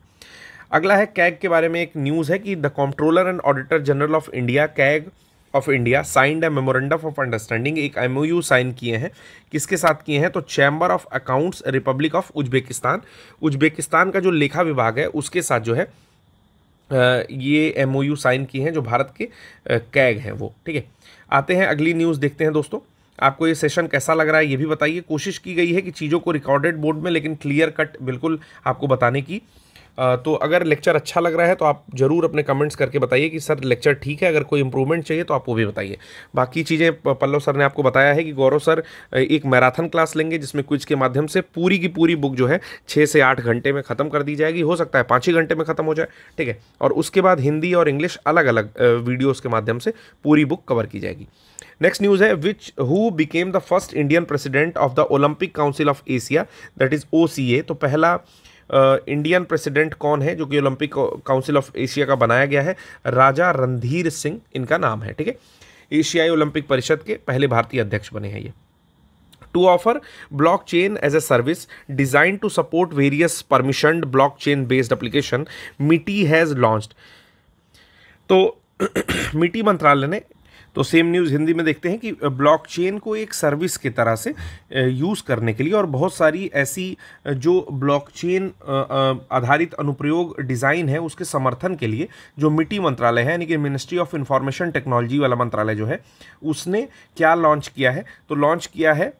अगला है कैग के बारे में एक न्यूज़ है कि the comptroller and auditor general of India CAG of India signed a memorandum of understanding एक एमओयू साइन किए हैं किसके साथ किए हैं तो chamber of accounts republic of Uzbekistan Uzbekistan का जो लेखा विभाग है उसके साथ जो है ये एमओयू साइन किए हैं जो भारत के कैग हैं वो ठीक है आते हैं अगली न्यूज़ देखते हैं दोस्तों आपको ये सेशन कैसा लग रहा है ये भी बताइए कोशिश की गई है कि चीज़ों को रिकॉर्डेड बोर्ड में लेकिन क्लियर कट बिल्कुल आपको बताने की तो अगर लेक्चर अच्छा लग रहा है तो आप ज़रूर अपने कमेंट्स करके बताइए कि सर लेक्चर ठीक है अगर कोई इंप्रूवमेंट चाहिए तो आप वो भी बताइए बाकी चीज़ें पल्लव सर ने आपको बताया है कि गौरव सर एक मैराथन क्लास लेंगे जिसमें क्विज के माध्यम से पूरी की पूरी बुक जो है छः से आठ घंटे में ख़त्म कर दी जाएगी हो सकता है पाँच ही घंटे में ख़त्म हो जाए ठीक है और उसके बाद हिंदी और इंग्लिश अलग अलग वीडियोज़ के माध्यम से पूरी बुक कवर की जाएगी नेक्स्ट न्यूज़ है which who became the first Indian president of the Olympic council of Asia that is O तो पहला इंडियन प्रेसिडेंट कौन है जो कि ओलंपिक काउंसिल ऑफ एशिया का बनाया गया है राजा रणधीर सिंह इनका नाम है ठीक है एशियाई ओलंपिक परिषद के पहले भारतीय अध्यक्ष बने हैं ये to offer blockchain as a service design to support various permission blockchain based application MeitY has launch तो मिटी [clears throat] मंत्रालय ने तो सेम न्यूज़ हिंदी में देखते हैं कि ब्लॉकचेन को एक सर्विस की तरह से यूज़ करने के लिए और बहुत सारी ऐसी जो ब्लॉकचेन आधारित अनुप्रयोग डिज़ाइन है उसके समर्थन के लिए जो मिट्टी मंत्रालय है यानी कि मिनिस्ट्री ऑफ इंफॉर्मेशन टेक्नोलॉजी वाला मंत्रालय जो है उसने क्या लॉन्च किया है तो लॉन्च किया है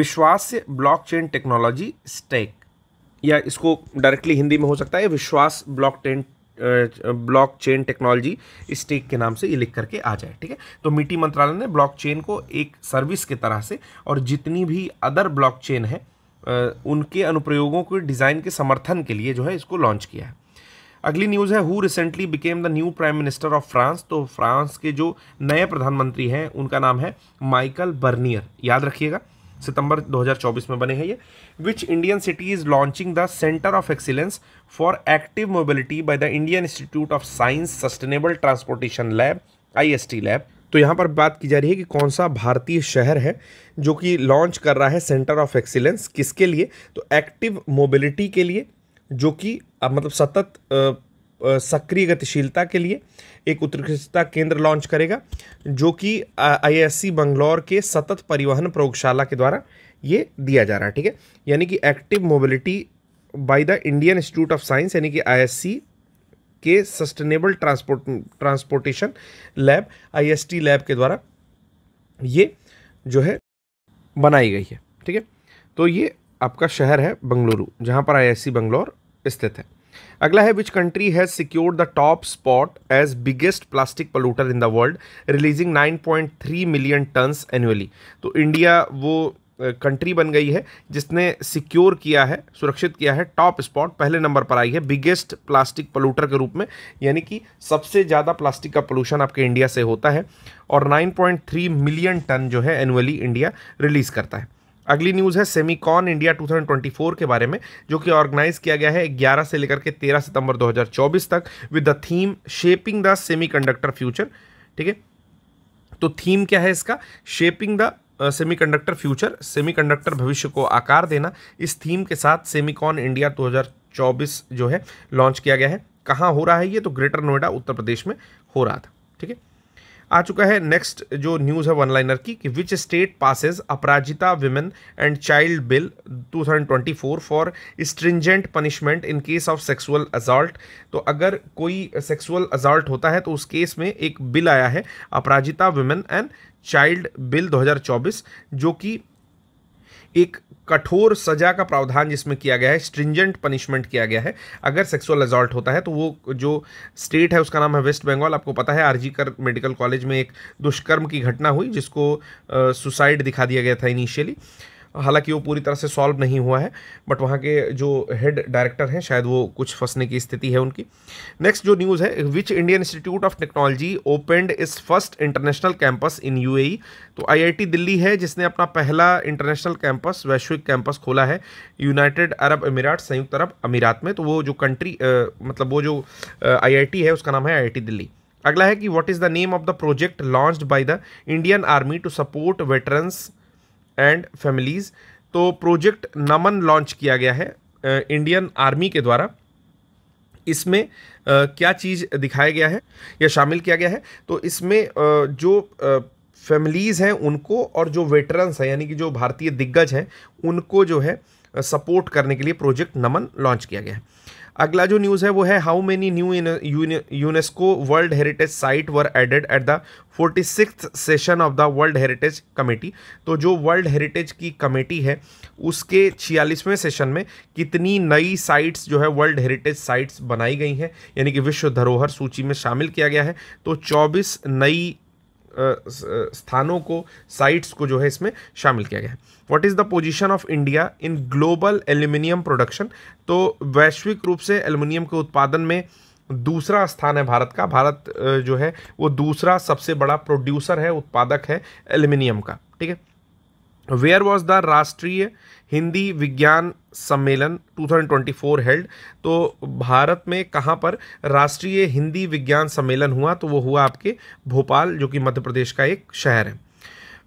विश्वास्य ब्लॉकचेन टेक्नोलॉजी स्टेक या इसको डायरेक्टली हिंदी में हो सकता है Vishvas blockchain blockchain technology stack के नाम से ये लिख करके आ जाए ठीक है तो मिट्टी मंत्रालय ने ब्लॉक चेन को एक सर्विस के तरह से और जितनी भी अदर ब्लॉक चेन है उनके अनुप्रयोगों के डिज़ाइन के समर्थन के लिए जो है इसको लॉन्च किया है अगली न्यूज़ है who recently became the new prime minister of France तो फ्रांस के जो नए प्रधानमंत्री हैं उनका नाम है माइकल बर्नियर याद रखिएगा सितंबर 2024 में बने हैं ये which Indian city is launching the centre of excellence for active mobility by the Indian institute of science sustainable transportation lab T lab तो यहाँ पर बात की जा रही है कि कौन सा भारतीय शहर है जो कि लॉन्च कर रहा है सेंटर ऑफ एक्सीलेंस किसके लिए तो एक्टिव मोबिलिटी के लिए जो कि मतलब सतत सक्रिय गतिशीलता के लिए एक उत्कृष्टता केंद्र लॉन्च करेगा जो कि आईएससी बंगलौर के सतत परिवहन प्रयोगशाला के द्वारा ये दिया जा रहा है ठीक है यानी कि active mobility by the Indian institute of science यानी कि आईएससी के sustainable transport transportation lab I lab के द्वारा ये जो है बनाई गई है ठीक है तो ये आपका शहर है बंगलुरु जहाँ पर आई बंगलौर स्थित है अगला है which country has secured the top spot as biggest plastic polluter in the world releasing 9.3 million tons annually तो इंडिया वो कंट्री बन गई है जिसने सिक्योर किया है सुरक्षित किया है टॉप स्पॉट पहले नंबर पर आई है बिगेस्ट प्लास्टिक पोलूटर के रूप में यानी कि सबसे ज़्यादा प्लास्टिक का पोल्यूशन आपके इंडिया से होता है और 9.3 मिलियन टन जो है एनुअली इंडिया रिलीज़ करता है अगली न्यूज़ है सेमीकॉन इंडिया 2024 के बारे में जो कि ऑर्गेनाइज किया गया है 11 से लेकर के 13 सितंबर 2024 तक with the theme shaping the semiconductor future ठीक है तो थीम क्या है इसका shaping the semiconductor future semiconductor भविष्य को आकार देना इस थीम के साथ सेमीकॉन इंडिया 2024 जो है लॉन्च किया गया है कहाँ हो रहा है ये तो ग्रेटर नोएडा उत्तर प्रदेश में हो रहा था ठीक है आ चुका है नेक्स्ट जो न्यूज़ है वन लाइनर की कि which state passes Aparajita women and child bill 2024 for stringent punishment in case of sexual assault तो अगर कोई सेक्सुअल अजॉल्ट होता है तो उस केस में एक बिल आया है Aparajita women and child bill 2024 जो कि एक कठोर सजा का प्रावधान जिसमें किया गया है स्ट्रिंजेंट पनिशमेंट किया गया है अगर सेक्सुअल अजॉल्ट होता है तो वो जो स्टेट है उसका नाम है वेस्ट बंगाल आपको पता है आरजी कर मेडिकल कॉलेज में एक दुष्कर्म की घटना हुई जिसको सुसाइड दिखा दिया गया था इनिशियली हालांकि वो पूरी तरह से सॉल्व नहीं हुआ है बट वहाँ के जो हेड डायरेक्टर हैं शायद वो कुछ फंसने की स्थिति है उनकी नेक्स्ट जो न्यूज़ है which Indian institute of technology opened its first international campus in U तो आई दिल्ली है जिसने अपना पहला इंटरनेशनल कैंपस वैश्विक कैंपस खोला है यूनाइटेड अरब अमीरात संयुक्त अरब अमीरात में तो वो जो कंट्री मतलब वो जो आई है उसका नाम है आई दिल्ली अगला है कि what is the name of the project launched by the Indian army to support veterans and families तो प्रोजेक्ट नमन लॉन्च किया गया है इंडियन आर्मी के द्वारा इसमें क्या चीज़ दिखाया गया है या शामिल किया गया है तो इसमें जो फैमिलीज़ हैं उनको और जो वेटरन्स हैं यानी कि जो भारतीय दिग्गज हैं उनको जो है सपोर्ट करने के लिए प्रोजेक्ट नमन लॉन्च किया गया है अगला जो न्यूज़ है वो है how many new UNESCO world heritage site were added at the forty six session of the world heritage committee तो जो वर्ल्ड हेरिटेज की कमेटी है उसके छियालीसवें सेशन में कितनी नई साइट्स जो है वर्ल्ड हेरिटेज साइट्स बनाई गई हैं यानी कि विश्व धरोहर सूची में शामिल किया गया है तो चौबीस नई स्थानों को साइट्स को जो है इसमें शामिल किया गया है what is the position of India in global aluminium production तो वैश्विक रूप से एल्यूमिनियम के उत्पादन में दूसरा स्थान है भारत का भारत जो है वो दूसरा सबसे बड़ा प्रोड्यूसर है उत्पादक है एल्यूमिनियम का ठीक है वेयर वॉज द राष्ट्रीय हिंदी विज्ञान सम्मेलन 2024 हेल्ड तो भारत में कहाँ पर राष्ट्रीय हिंदी विज्ञान सम्मेलन हुआ तो वो हुआ आपके भोपाल जो कि मध्य प्रदेश का एक शहर है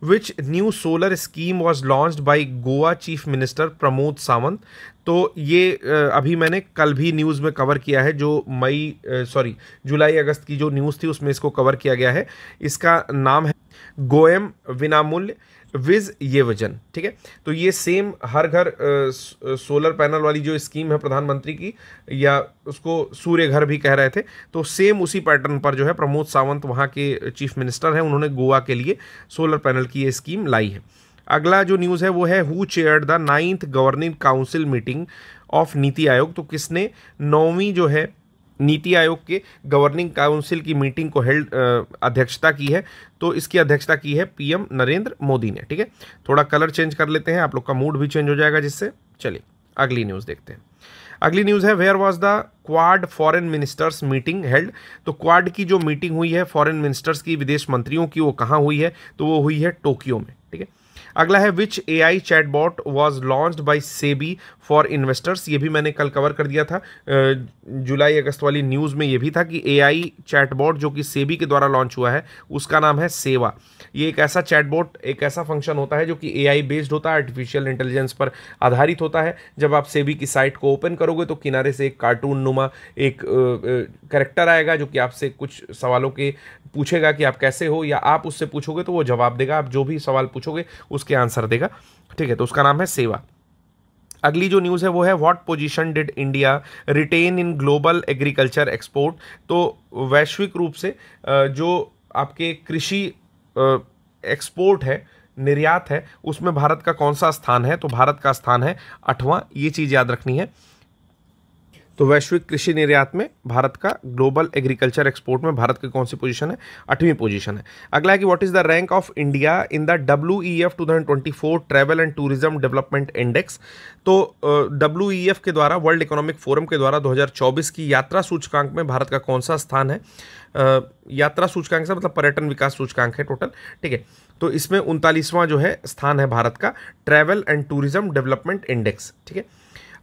which new solar scheme was launch by Goa chief minister Pramod Sawant तो ये अभी मैंने कल भी न्यूज़ में कवर किया है जो मई सॉरी जुलाई अगस्त की जो न्यूज़ थी उसमें इसको कवर किया गया है इसका नाम है गोएम विनामूल्य विज ये वजन ठीक है तो ये सेम हर घर सोलर पैनल वाली जो स्कीम है प्रधानमंत्री की या उसको सूर्य घर भी कह रहे थे तो सेम उसी पैटर्न पर जो है प्रमोद सावंत वहाँ के चीफ मिनिस्टर हैं उन्होंने गोवा के लिए सोलर पैनल की ये स्कीम लाई है अगला जो न्यूज़ है वो है who chair the ninth governing council meeting of NITI Aayog तो किसने नौवीं जो है नीति आयोग के गवर्निंग काउंसिल की मीटिंग को हेल्ड अध्यक्षता की है तो इसकी अध्यक्षता की है पीएम नरेंद्र मोदी ने ठीक है थोड़ा कलर चेंज कर लेते हैं आप लोग का मूड भी चेंज हो जाएगा जिससे चलिए अगली न्यूज़ देखते हैं अगली न्यूज़ है where was the Quad foreign ministers meeting held तो क्वाड की जो मीटिंग हुई है फॉरेन मिनिस्टर्स की विदेश मंत्रियों की वो कहाँ हुई है तो वो हुई है टोक्यो में अगला है which A I chatbot was launch by SEBI for investors ये भी मैंने कल कवर कर दिया था जुलाई अगस्त वाली न्यूज़ में ये भी था कि ए आई चैट बॉट जो कि सेबी के द्वारा लॉन्च हुआ है उसका नाम है सेवा ये एक ऐसा चैट बॉट एक ऐसा फंक्शन होता है जो कि ए आई बेस्ड होता है आर्टिफिशियल इंटेलिजेंस पर आधारित होता है जब आप सेबी की साइट को ओपन करोगे तो किनारे से एक कार्टून नुमा एक करेक्टर आएगा जो कि आपसे कुछ सवालों के पूछेगा कि आप कैसे हो या आप उससे पूछोगे तो वो जवाब देगा आप जो भी सवाल पूछोगे उसके आंसर देगा ठीक है तो उसका नाम है सेवा अगली जो न्यूज़ है वो है what position did India retain in global agriculture export तो वैश्विक रूप से जो आपके कृषि एक्सपोर्ट है निर्यात है उसमें भारत का कौन सा स्थान है तो भारत का स्थान है अठवां ये चीज़ याद रखनी है तो वैश्विक कृषि निर्यात में भारत का ग्लोबल एग्रीकल्चर एक्सपोर्ट में भारत की कौन सी पोजीशन है आठवीं पोजीशन है अगला है कि what is the rank of India in the W E F two thousand twenty four travel and tourism development index तो डब्ल्यू ई एफ के द्वारा वर्ल्ड इकोनॉमिक फोरम के द्वारा 2024 की यात्रा सूचकांक में भारत का कौन सा स्थान है uh, यात्रा सूचकांक से मतलब पर्यटन विकास सूचकांक है टोटल ठीक है तो इसमें उनतालीसवां जो है स्थान है भारत का travel and tourism development index ठीक है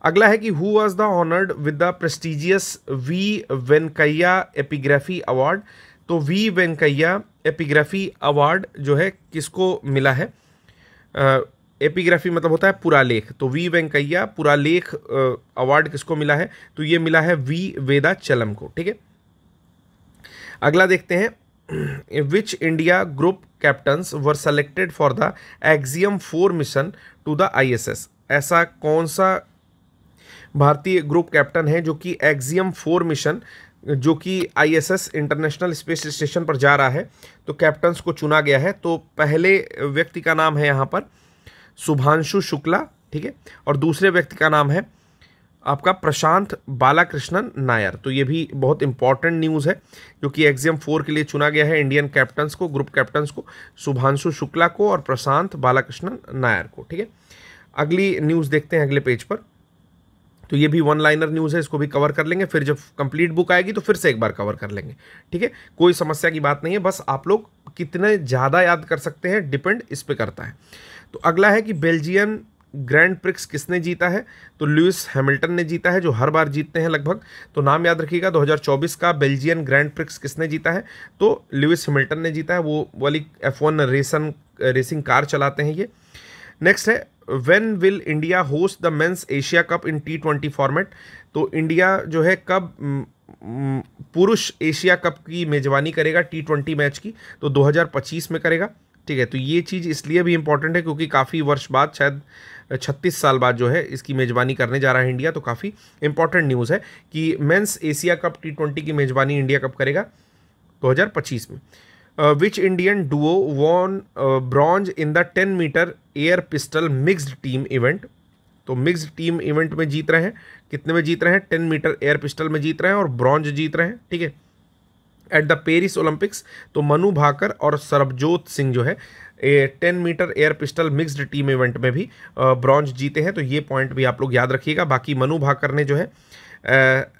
अगला है कि who was the honoured with the prestigious V Venkaiah epigraphy award तो वी वेंकैया एपिग्राफी अवार्ड जो है किसको मिला है एपिग्राफी मतलब होता है पुरालेख तो वी वेंकैया पुरालेख अवार्ड किसको मिला है तो ये मिला है वी वेदा चलम को ठीक है अगला देखते हैं which India group captains were selected for the Axiom four mission to the I ऐसा कौन सा भारतीय ग्रुप कैप्टन हैं जो कि एक्जियम फोर मिशन जो कि आईएसएस इंटरनेशनल स्पेस स्टेशन पर जा रहा है तो कैप्टन्स को चुना गया है तो पहले व्यक्ति का नाम है यहाँ पर शुभांशु शुक्ला ठीक है और दूसरे व्यक्ति का नाम है आपका प्रशांत बालाकृष्णन नायर तो ये भी बहुत इंपॉर्टेंट न्यूज़ है जो कि एग्जियम फोर के लिए चुना गया है इंडियन कैप्टन्स को ग्रुप कैप्टन्स को शुभांशु शुक्ला को और प्रशांत बालाकृष्णन नायर को ठीक है अगली न्यूज़ देखते हैं अगले पेज पर तो ये भी वन लाइनर न्यूज़ है इसको भी कवर कर लेंगे फिर जब कंप्लीट बुक आएगी तो फिर से एक बार कवर कर लेंगे ठीक है कोई समस्या की बात नहीं है बस आप लोग कितने ज़्यादा याद कर सकते हैं डिपेंड इस पर करता है तो अगला है कि बेल्जियन ग्रैंड प्रिक्स किसने जीता है तो लुइस हैमिल्टन ने जीता है जो हर बार जीतते हैं लगभग तो नाम याद रखिएगा 2024 का बेल्जियन ग्रैंड प्रिक्स किसने जीता है तो लुइस हैमिल्टन ने जीता है वो वाली एफ वन रेसन रेसिंग कार चलाते हैं ये नेक्स्ट है when will India host the men's Asia cup in T twenty format तो इंडिया जो है कब पुरुष एशिया कप की मेजबानी करेगा टी ट्वेंटी मैच की तो 2025 में करेगा ठीक है तो ये चीज़ इसलिए भी इम्पॉर्टेंट है क्योंकि काफ़ी वर्ष बाद शायद छत्तीस साल बाद जो है इसकी मेज़बानी करने जा रहा है इंडिया तो काफ़ी इंपॉर्टेंट न्यूज़ है कि men's Asia cup T twenty की मेज़बानी इंडिया कप करेगा 2025 में which Indian duo won bronze in the ten metre air pistol mixed team event तो मिक्सड टीम इवेंट में जीत रहे हैं कितने में जीत रहे हैं टेन मीटर एयर पिस्टल में जीत रहे हैं और ब्रॉन्ज जीत रहे हैं ठीक है एट द पेरिस ओलंपिक्स तो मनु भाकर और सरबजोत सिंह जो है ten metre air pistol mixed team event में भी ब्रॉन्ज uh, जीते हैं तो ये पॉइंट भी आप लोग याद रखिएगा बाकी मनु भाकर ने जो है uh,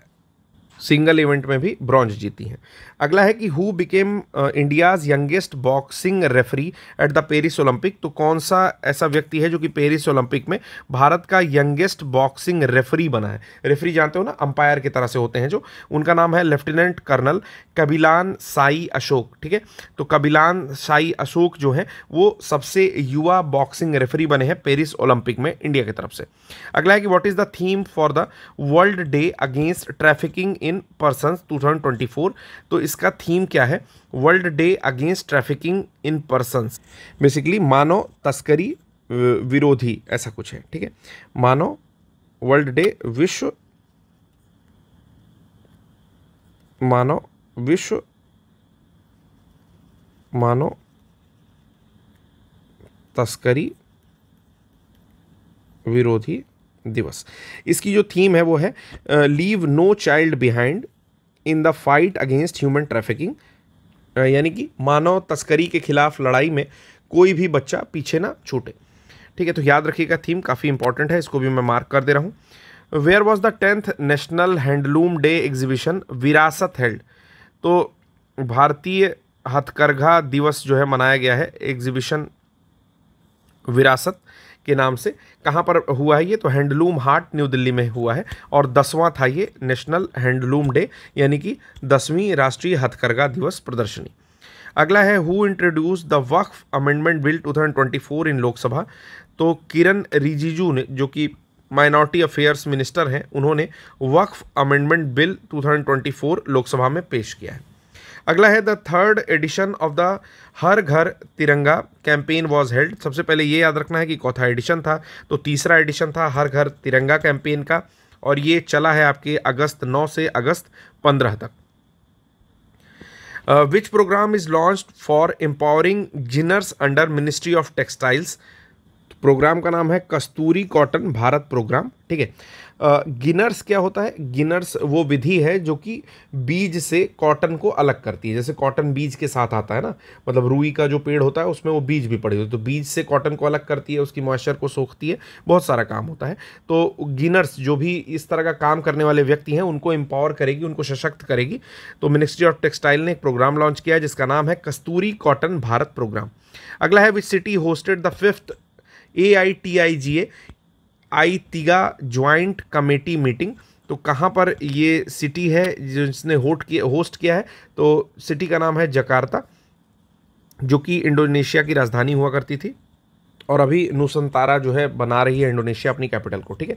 सिंगल इवेंट में भी ब्रॉन्ज जीती हैं अगला है कि who became India's youngest boxing referee at the Paris Olympic तो कौन सा ऐसा व्यक्ति है जो कि पेरिस ओलंपिक में भारत का यंगेस्ट बॉक्सिंग रेफरी बना है रेफरी जानते हो ना अंपायर की तरह से होते हैं जो उनका नाम है लेफ्टिनेंट कर्नल कबिलान साई अशोक ठीक है तो कबिलान साई अशोक जो है वो सबसे युवा बॉक्सिंग रेफरी बने हैं पेरिस ओलंपिक में इंडिया की तरफ से अगला है कि what is the theme for the world day against trafficking in person 2024 तो इसका थीम क्या है world day against trafficking in person basically मानव तस्करी विरोधी ऐसा कुछ है ठीक है मानव वर्ल्ड डे विश्व मानव विश्व मानव तस्करी विरोधी दिवस इसकी जो थीम है वो है leave no child behind in the fight against human trafficking यानी कि मानव तस्करी के खिलाफ लड़ाई में कोई भी बच्चा पीछे ना छूटे ठीक है तो याद रखिएगा थीम काफ़ी इंपॉर्टेंट है इसको भी मैं मार्क कर दे रहा हूँ where was the tenth national handloom day exhibition Virasat held तो भारतीय हथकरघा दिवस जो है मनाया गया है एग्जीबिशन विरासत के नाम से कहाँ पर हुआ है ये तो हैंडलूम हार्ट न्यू दिल्ली में हुआ है और दसवां था ये नेशनल हैंडलूम डे यानी कि दसवीं राष्ट्रीय हथकरघा दिवस प्रदर्शनी अगला है who introduce the Waqf amendment bill 2024 in Lok Sabha तो किरण रिजिजू ने जो कि माइनॉरिटी अफेयर्स मिनिस्टर हैं उन्होंने वक्फ अमेंडमेंट बिल 2024 लोकसभा में पेश किया है अगला है the third edition of the Har Ghar Tiranga campaign was held सबसे पहले ये याद रखना है कि चौथा एडिशन था तो तीसरा एडिशन था हर घर तिरंगा कैंपेन का और ये चला है आपके अगस्त 9 से अगस्त 15 तक which programme is launch for empowering ginners under ministry of textiles programme का नाम है कस्तूरी कॉटन भारत प्रोग्राम ठीक है गिनर्स क्या होता है गिनर्स वो विधि है जो कि बीज से कॉटन को अलग करती है जैसे कॉटन बीज के साथ आता है ना मतलब रूई का जो पेड़ होता है उसमें वो बीज भी पड़े होते तो बीज से कॉटन को अलग करती है उसकी मॉइस्चर को सोखती है बहुत सारा काम होता है तो गिनर्स जो भी इस तरह का काम करने वाले व्यक्ति हैं उनको एम्पावर करेगी उनको सशक्त करेगी तो मिनिस्ट्री ऑफ टेक्सटाइल ने एक प्रोग्राम लॉन्च किया जिसका नाम है कस्तूरी कॉटन भारत प्रोग्राम अगला है which city hosted the fifth A I T I G A AITIGA joint committee meeting तो कहाँ पर ये सिटी है जिसने होट किया होस्ट किया है तो सिटी का नाम है जकार्ता जो कि इंडोनेशिया की राजधानी हुआ करती थी और अभी नुसंतारा जो है बना रही है इंडोनेशिया अपनी कैपिटल को ठीक है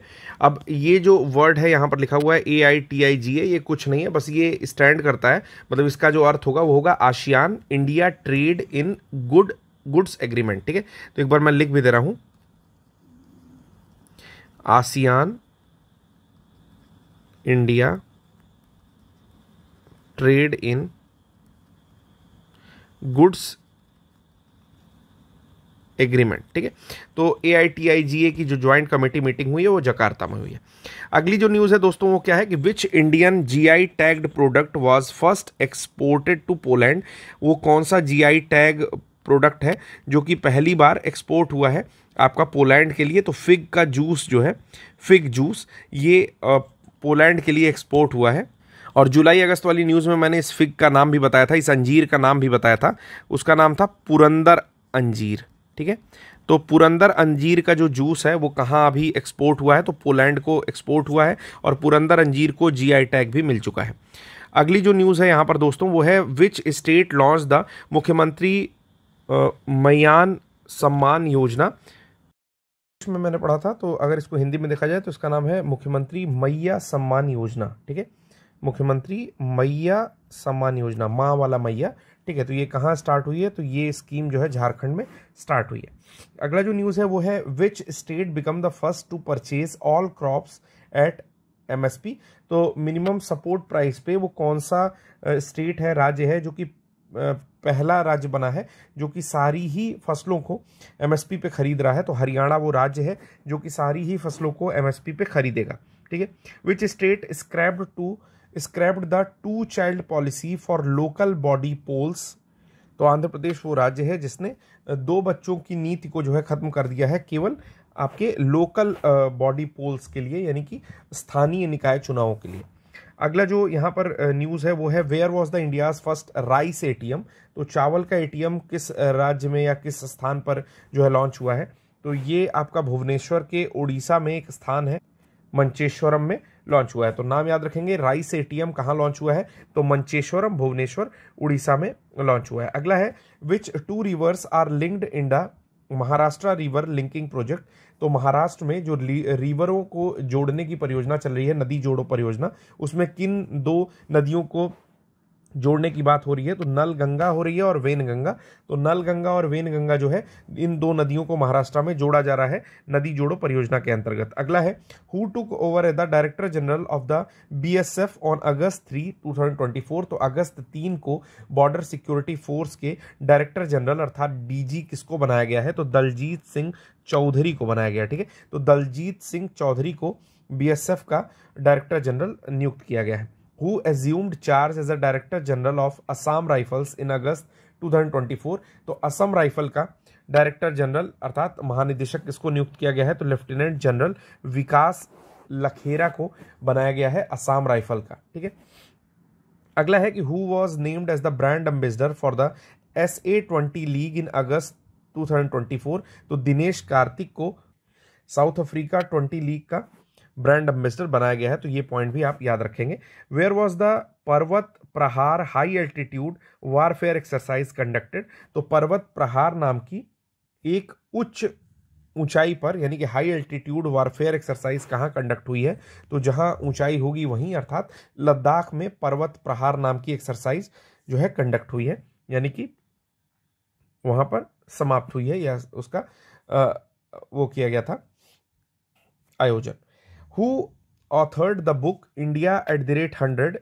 अब ये जो वर्ड है यहाँ पर लिखा हुआ है ए आई टी आई जी ए ये कुछ नहीं है बस ये स्टैंड करता है मतलब इसका जो अर्थ होगा वो होगा ASEAN India trade in good goods agreement ठीक है तो एक बार मैं लिख भी दे रहा हूँ ASEAN India trade in goods agreement ठीक है तो ए आई टी आई जी ए की जो ज्वाइंट कमेटी मीटिंग हुई है वो जकार्ता में हुई है अगली जो न्यूज़ है दोस्तों वो क्या है कि which Indian G I tagged product was first exported to Poland वो कौन सा जी आई टैग प्रोडक्ट है जो कि पहली बार एक्सपोर्ट हुआ है आपका पोलैंड के लिए तो फिग का जूस जो है फिग जूस ये पोलैंड के लिए एक्सपोर्ट हुआ है और जुलाई अगस्त वाली न्यूज़ में मैंने इस फिग का नाम भी बताया था इस अंजीर का नाम भी बताया था उसका नाम था पुरंदर अंजीर ठीक है तो पुरंदर अंजीर का जो जूस है वो कहाँ अभी एक्सपोर्ट हुआ है तो पोलैंड को एक्सपोर्ट हुआ है और पुरंदर अंजीर को जीआई टैग भी मिल चुका है अगली जो न्यूज़ है यहाँ पर दोस्तों वो है विच स्टेट लॉन्च द मुख्यमंत्री मैयान सम्मान योजना में मैंने पढ़ा था तो अगर इसको हिंदी में देखा जाए तो इसका नाम है मुख्यमंत्री मैया सम्मान योजना ठीक है मुख्यमंत्री मैया सम्मान योजना माँ वाला मैया ठीक है तो ये कहाँ स्टार्ट हुई है तो ये स्कीम जो है झारखंड में स्टार्ट हुई है अगला जो न्यूज़ है वो है which state become the first to purchase all crops at MSP तो मिनिमम सपोर्ट प्राइस पे वो कौन सा स्टेट है राज्य है जो कि पहला राज्य बना है जो कि सारी ही फसलों को एमएसपी पे खरीद रहा है तो हरियाणा वो राज्य है जो कि सारी ही फसलों को एमएसपी पे खरीदेगा ठीक है which state scrapped to scrapped the two child policy for local body polls तो आंध्र प्रदेश वो राज्य है जिसने दो बच्चों की नीति को जो है ख़त्म कर दिया है केवल आपके लोकल बॉडी पोल्स के लिए यानी कि स्थानीय निकाय चुनावों के लिए अगला जो यहाँ पर न्यूज़ है वो है where was the India's first rice ATM तो चावल का एटीएम किस राज्य में या किस स्थान पर जो है लॉन्च हुआ है तो ये आपका भुवनेश्वर के उड़ीसा में एक स्थान है मंचेश्वरम में लॉन्च हुआ है तो नाम याद रखेंगे राइस एटीएम कहाँ लॉन्च हुआ है तो मंचेश्वरम भुवनेश्वर उड़ीसा में लॉन्च हुआ है अगला है which two rivers are linked in the Maharashtra river linking project तो महाराष्ट्र में जो रिवरों को जोड़ने की परियोजना चल रही है नदी जोड़ो परियोजना उसमें किन दो नदियों को जोड़ने की बात हो रही है तो नल गंगा हो रही है और वेन गंगा तो नल गंगा और वेन गंगा जो है इन दो नदियों को महाराष्ट्र में जोड़ा जा रहा है नदी जोड़ो परियोजना के अंतर्गत अगला है who took over as the director general of the B S F on August three two thousand twenty four तो अगस्त तीन को बॉर्डर सिक्योरिटी फोर्स के डायरेक्टर जनरल अर्थात जी किसको बनाया गया है तो दलजीत सिंह चौधरी को बनाया गया ठीक है तो दलजीत सिंह चौधरी को एफ का डायरेक्टर जनरल नियुक्त किया गया है who assumed charge as a director general of assam rifles in august 2024 तो असम राइफल का डायरेक्टर जनरल अर्थात महानिदेशक इसको नियुक्त किया गया है तो लेफ्टिनेंट जनरल विकास लखेरा को बनाया गया है असम राइफल का ठीक है अगला है कि who was named as the brand ambassador for the S A twenty league in August 2024 तो दिनेश कार्तिक को साउथ अफ्रीका ट्वेंटी लीग का ब्रांड एम्बेसडर बनाया गया है तो ये पॉइंट भी आप याद रखेंगे where was the Parvat Prahar high altitude warfare exercise conducted तो पर्वत प्रहार नाम की एक उच्च ऊंचाई पर यानी कि हाई एल्टीट्यूड वारफेयर एक्सरसाइज कहाँ कंडक्ट हुई है तो जहाँ ऊंचाई होगी वहीं अर्थात लद्दाख में पर्वत प्रहार नाम की एक्सरसाइज जो है कंडक्ट हुई है यानी कि वहाँ पर समाप्त हुई है या उसका आ, वो किया गया था आयोजन who authored the book India at the rate hundred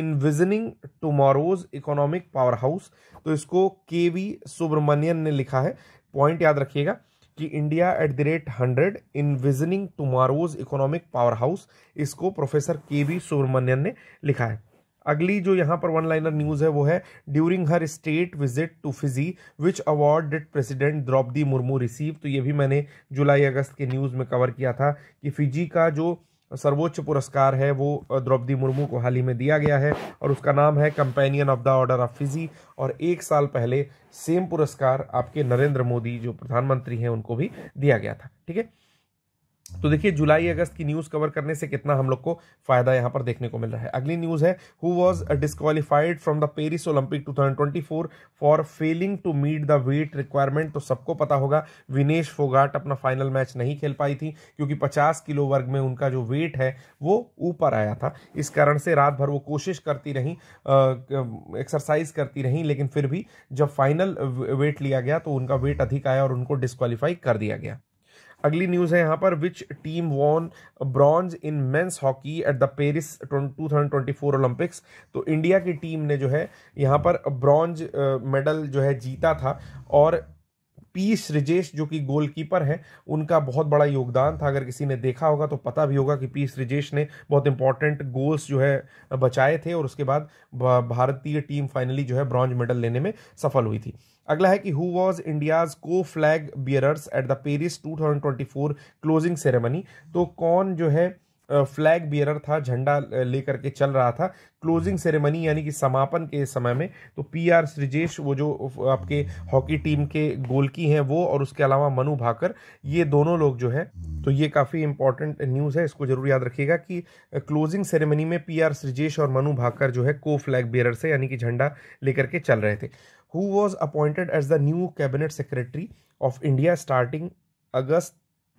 in visioning tomorrow's economic powerhouse तो इसको के वी सुब्रमण्यन ने लिखा है पॉइंट याद रखिएगा कि India at the rate hundred in visioning tomorrow's economic powerhouse इसको प्रोफेसर के वी सुब्रमण्यन ने लिखा है अगली जो यहाँ पर वन लाइनर न्यूज़ है वो है during her state visit to Fiji which award did president Droupadi Murmu receive तो ये भी मैंने जुलाई अगस्त के न्यूज़ में कवर किया था कि फिजी का जो सर्वोच्च पुरस्कार है वो द्रौपदी मुर्मू को हाल ही में दिया गया है और उसका नाम है companion of the order of Fiji और एक साल पहले सेम पुरस्कार आपके नरेंद्र मोदी जो प्रधानमंत्री हैं उनको भी दिया गया था ठीक है तो देखिए जुलाई अगस्त की न्यूज़ कवर करने से कितना हम लोग को फायदा यहाँ पर देखने को मिल रहा है अगली न्यूज़ है who was disqualified from the Paris Olympic 2024 for failing to meet the weight requirement तो सबको पता होगा विनेश फोगाट अपना फाइनल मैच नहीं खेल पाई थी क्योंकि 50 किलो वर्ग में उनका जो वेट है वो ऊपर आया था इस कारण से रात भर वो कोशिश करती रहीं एक्सरसाइज करती रहीं लेकिन फिर भी जब फाइनल वेट लिया गया तो उनका वेट अधिक आया और उनको डिस्कालीफाई कर दिया गया अगली न्यूज़ है यहाँ पर which team won bronze in men's hockey at the Paris two thousand twenty four Olympics तो इंडिया की टीम ने जो है यहाँ पर ब्रॉन्ज मेडल uh, जो है जीता था और पी सृजेश जो कि गोलकीपर हैं उनका बहुत बड़ा योगदान था अगर किसी ने देखा होगा तो पता भी होगा कि पी सृजेश ने बहुत इंपॉर्टेंट गोल्स जो है बचाए थे और उसके बाद भारतीय टीम फाइनली जो है ब्रॉन्ज मेडल लेने में सफल हुई थी अगला है कि who was India's co flag bearers at the Paris to closing ceremony तो कौन जो है फ्लैग बियरर था झंडा लेकर के चल रहा था क्लोजिंग सेरेमनी यानी कि समापन के समय में तो पी आर सृजेश वो जो आपके हॉकी टीम के गोलकी हैं वो और उसके अलावा मनु भाकर ये दोनों लोग जो है तो ये काफ़ी इंपॉर्टेंट न्यूज़ है इसको जरूर याद रखिएगा कि क्लोजिंग सेरेमनी में पी आर सृजेश और मनु भाकर जो है को फ्लैग बियरर से यानी कि झंडा लेकर के चल रहे थे who was appointed as the new cabinet secretary of India starting August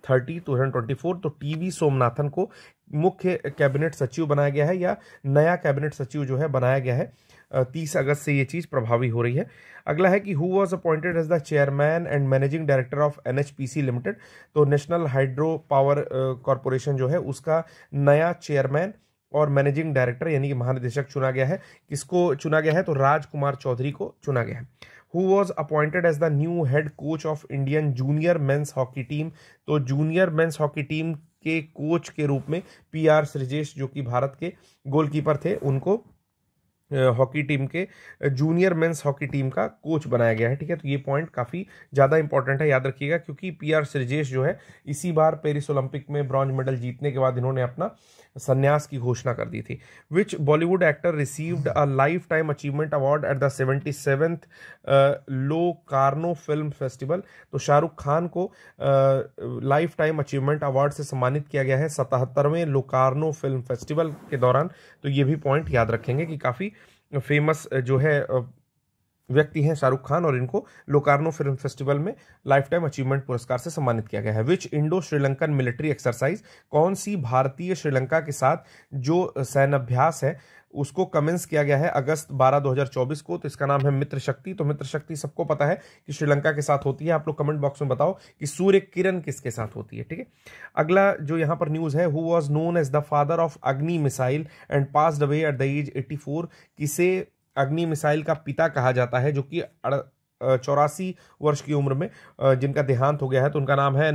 thirty two thousand twenty four तो टी वी सोमनाथन को मुख्य कैबिनेट सचिव बनाया गया है या नया कैबिनेट सचिव जो है बनाया गया है तीस अगस्त से ये चीज़ प्रभावी हो रही है अगला है कि who was appointed as the chairman and managing director of N limited तो नेशनल हाइड्रो पावर कॉरपोरेशन जो है उसका नया चेयरमैन और मैनेजिंग डायरेक्टर यानी कि महानिदेशक चुना गया है किसको चुना गया है तो राजकुमार चौधरी को चुना गया है who was appointed as the new head coach of Indian junior men's hockey team तो जूनियर मेन्स हॉकी टीम के कोच के रूप में पी आर सृजेश जो कि भारत के गोलकीपर थे उनको हॉकी टीम के जूनियर मेंस हॉकी टीम का कोच बनाया गया है ठीक है तो ये पॉइंट काफ़ी ज़्यादा इंपॉर्टेंट है याद रखिएगा क्योंकि पी आर सृजेश जो है इसी बार पेरिस ओलंपिक में ब्रॉन्ज मेडल जीतने के बाद इन्होंने अपना संन्यास की घोषणा कर दी थी which Bollywood actor received a lifetime achievement award at the seventy seventh Locarno film festival तो शाहरुख खान को लाइफ टाइम अचीवमेंट अवार्ड से सम्मानित किया गया है सतहत्तरवें लोकार्नो फिल्म फेस्टिवल के दौरान तो ये भी पॉइंट याद रखेंगे कि काफ़ी फेमस जो है व्यक्ति हैं शाहरुख खान और इनको लोकार्नो फिल्म फेस्टिवल में लाइफ टाइम अचीवमेंट पुरस्कार से सम्मानित किया गया है which Indo Sri Lankan military exercise कौन सी भारतीय श्रीलंका के साथ जो अभ्यास है उसको कमेंस किया गया है अगस्त 12 2024 को तो इसका नाम है मित्र शक्ति तो मित्र शक्ति सबको पता है कि श्रीलंका के साथ होती है आप लोग कमेंट बॉक्स में बताओ कि सूर्य किरण किसके साथ होती है ठीक है अगला जो यहाँ पर न्यूज़ है who was known as the father of Agni missile and pass away at the age eighty किसे अग्नि मिसाइल का पिता कहा जाता है जो कि चौरासी वर्ष की उम्र में जिनका देहांत हो गया है तो उनका नाम है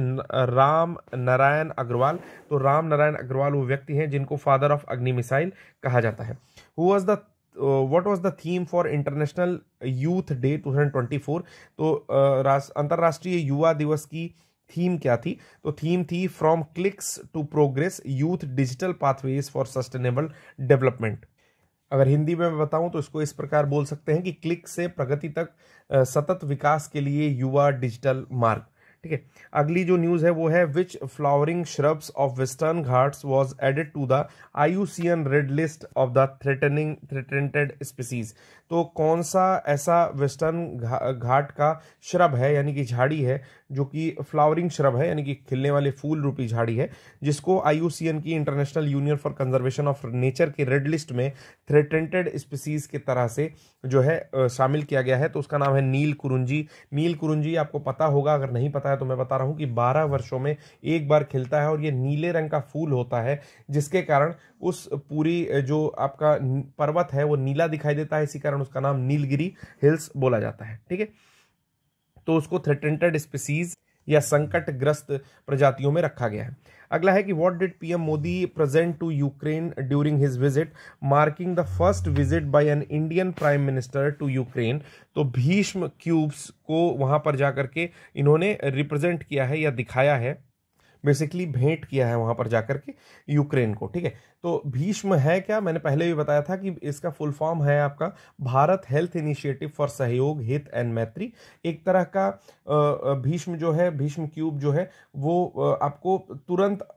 राम नारायण अग्रवाल तो राम नारायण अग्रवाल वो व्यक्ति हैं जिनको फादर ऑफ अग्नि मिसाइल कहा जाता है who was the what was the theme for international youth day 2024 तो अंतर्राष्ट्रीय युवा दिवस की थीम क्या थी तो थीम थी from clicks to progress youth digital pathways for sustainable development अगर हिंदी में मैं बताऊं तो इसको इस प्रकार बोल सकते हैं कि क्लिक से प्रगति तक सतत विकास के लिए युवा डिजिटल मार्ग ठीक है अगली जो न्यूज़ है वो है which flowering shrubs of western Ghats was added to the IUCN red list of the threatening threatened species तो कौन सा ऐसा वेस्टर्न घाट का श्रब है यानी कि झाड़ी है जो कि फ्लावरिंग श्रब है यानी कि खिलने वाले फूल रूपी झाड़ी है जिसको आई की international union for conservation of nature के रेड लिस्ट में थ्रेटेंटेड स्पीसीज के तरह से जो है शामिल किया गया है तो उसका नाम है नील कुरुंजी नील कुरुंजी आपको पता होगा अगर नहीं पता है तो मैं बता रहा हूँ कि बारह वर्षों में एक बार खिलता है और ये नीले रंग का फूल होता है जिसके कारण उस पूरी जो आपका पर्वत है वो नीला दिखाई देता है इसी कारण उसका नाम नीलगिरी हिल्स बोला जाता है ठीक है तो उसको थ्रेटेंटेड स्पीसीज या संकट ग्रस्त प्रजातियों में रखा गया है अगला है कि what did PM Modi present to Ukraine during his visit marking the first visit by an Indian prime minister to Ukraine तो भीष्म क्यूब्स को वहां पर जाकर के इन्होंने रिप्रेजेंट किया है या दिखाया है बेसिकली भेंट किया है वहाँ पर जाकर के यूक्रेन को ठीक है तो भीष्म है क्या मैंने पहले भी बताया था कि इसका फुल फॉर्म है आपका भारत हेल्थ इनिशिएटिव फॉर सहयोग हित एंड मैत्री एक तरह का भीष्म जो है भीष्म क्यूब जो है वो आपको तुरंत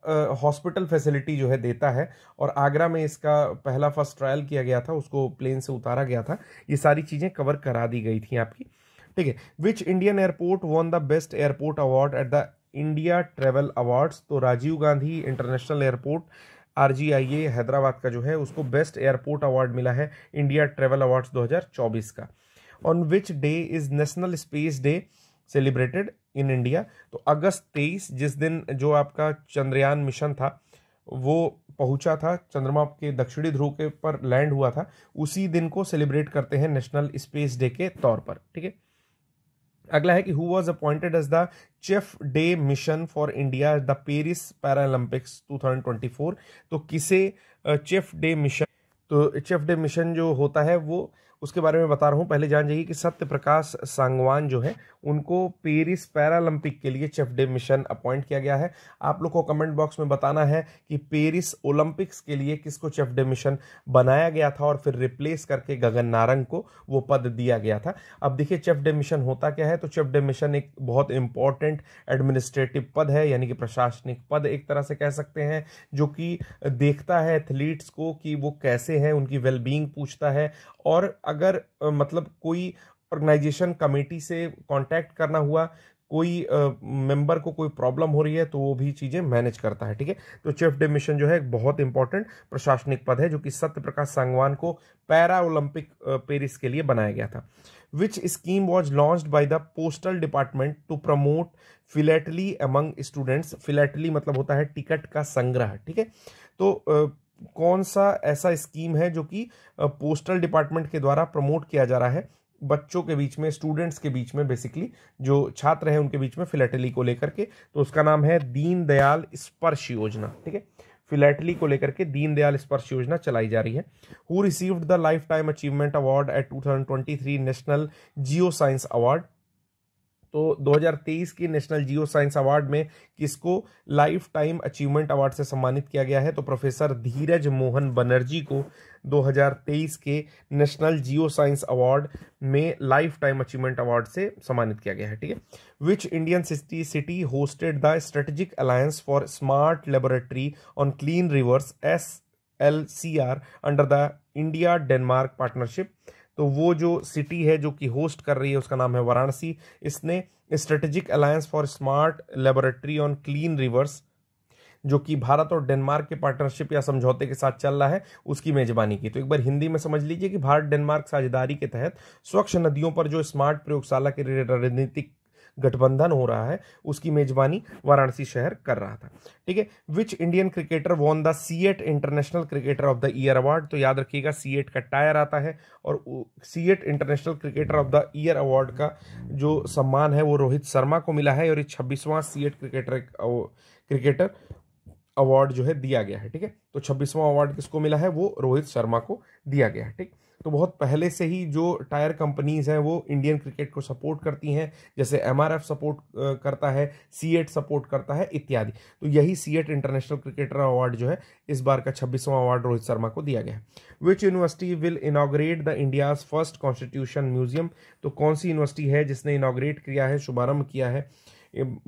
हॉस्पिटल फैसिलिटी जो है देता है और आगरा में इसका पहला फर्स्ट ट्रायल किया गया था उसको प्लेन से उतारा गया था ये सारी चीज़ें कवर करा दी गई थी आपकी ठीक है which Indian airport won the best airport award at the India travel awards तो Rajiv Gandhi international airport R G I A Hyderabad का जो है उसको बेस्ट एयरपोर्ट अवार्ड मिला है इंडिया ट्रेवल अवार्ड्स 2024 का on which day is national space day celebrated in India तो अगस्त तेईस जिस दिन जो आपका चंद्रयान मिशन था वो पहुंचा था चंद्रमा के दक्षिणी ध्रुव के पर लैंड हुआ था उसी दिन को सेलिब्रेट करते हैं नेशनल स्पेस डे के तौर पर ठीक है अगला है कि who was appointed as the chef de mission for India the Paris Paralympics 2024 तो किसे चेफ डे मिशन तो चेफ डे मिशन जो होता है वो उसके बारे में बता रहा हूँ पहले जान जाइए कि सत्य प्रकाश सांगवान जो है उनको पेरिस पैरालंपिक के लिए चेफ डे मिशन अपॉइंट किया गया है आप लोग को कमेंट बॉक्स में बताना है कि पेरिस ओलंपिक्स के लिए किसको चेफ डे मिशन बनाया गया था और फिर रिप्लेस करके गगन नारंग को वो पद दिया गया था अब देखिए चेफ डे मिशन होता क्या है तो चेफ डे मिशन एक बहुत इंपॉर्टेंट एडमिनिस्ट्रेटिव पद है यानी कि प्रशासनिक पद एक तरह से कह सकते हैं जो कि देखता है एथलीट्स को कि वो कैसे हैं उनकी वेलबींग पूछता है और अगर मतलब कोई ऑर्गेनाइजेशन कमेटी से कांटेक्ट करना हुआ कोई मेंबर को कोई प्रॉब्लम हो रही है तो वो भी चीज़ें मैनेज करता है ठीक है तो चीफ डे मिशन जो है एक बहुत इंपॉर्टेंट प्रशासनिक पद है जो कि सत्य प्रकाश सांगवान को पैरा ओलंपिक पेरिस के लिए बनाया गया था which scheme was launch by the postal department to promote philately among students philately मतलब होता है टिकट का संग्रह ठीक है तो कौन सा ऐसा स्कीम है जो कि पोस्टल डिपार्टमेंट के द्वारा प्रमोट किया जा रहा है बच्चों के बीच में स्टूडेंट्स के बीच में बेसिकली जो छात्र हैं उनके बीच में फिलेटली को लेकर के तो उसका नाम है दीनदयाल स्पर्श योजना ठीक है फिलेटली को लेकर के दीनदयाल स्पर्श योजना चलाई जा रही है who received the lifetime achievement award at 2023 national geoscience award तो 2023 की नेशनल जियो साइंस अवार्ड में किसको लाइफ टाइम अचीवमेंट अवार्ड से सम्मानित किया गया है तो प्रोफेसर धीरज मोहन बनर्जी को 2023 के नेशनल जियो साइंस अवार्ड में लाइफ टाइम अचीवमेंट अवार्ड से सम्मानित किया गया है ठीक है which Indian city city hosted the strategic alliance for smart laboratory on clean rivers S L C R under the India Denmark partnership तो वो जो सिटी है जो कि होस्ट कर रही है उसका नाम है वाराणसी इसने strategic alliance for smart laboratory on clean rivers जो कि भारत और डेनमार्क के पार्टनरशिप या समझौते के साथ चल रहा है उसकी मेजबानी की तो एक बार हिंदी में समझ लीजिए कि भारत डेनमार्क साझेदारी के तहत स्वच्छ नदियों पर जो स्मार्ट प्रयोगशाला के रणनीतिक गठबंधन हो रहा है उसकी मेजबानी वाराणसी शहर कर रहा था ठीक है which Indian cricketer won the CEAT international cricketer of the year award तो याद रखिएगा सी एट का टायर आता है और CEAT international cricketer of the year award का जो सम्मान है वो रोहित शर्मा को मिला है और ये छब्बीसवां CEAT cricketer cricketer award जो है दिया गया है ठीक है तो छब्बीसवां अवार्ड किसको मिला है वो रोहित शर्मा को दिया गया है ठीक तो बहुत पहले से ही जो टायर कंपनीज हैं वो इंडियन क्रिकेट को सपोर्ट करती हैं जैसे एम सपोर्ट करता है सी सपोर्ट करता है इत्यादि तो यही सी इंटरनेशनल क्रिकेटर अवार्ड जो है इस बार का छब्बीसवां अवार्ड रोहित शर्मा को दिया गया है which university will inaugurate the India's first constitution museum तो कौन सी यूनिवर्सिटी है जिसने इनाग्रेट किया है शुभारंभ किया है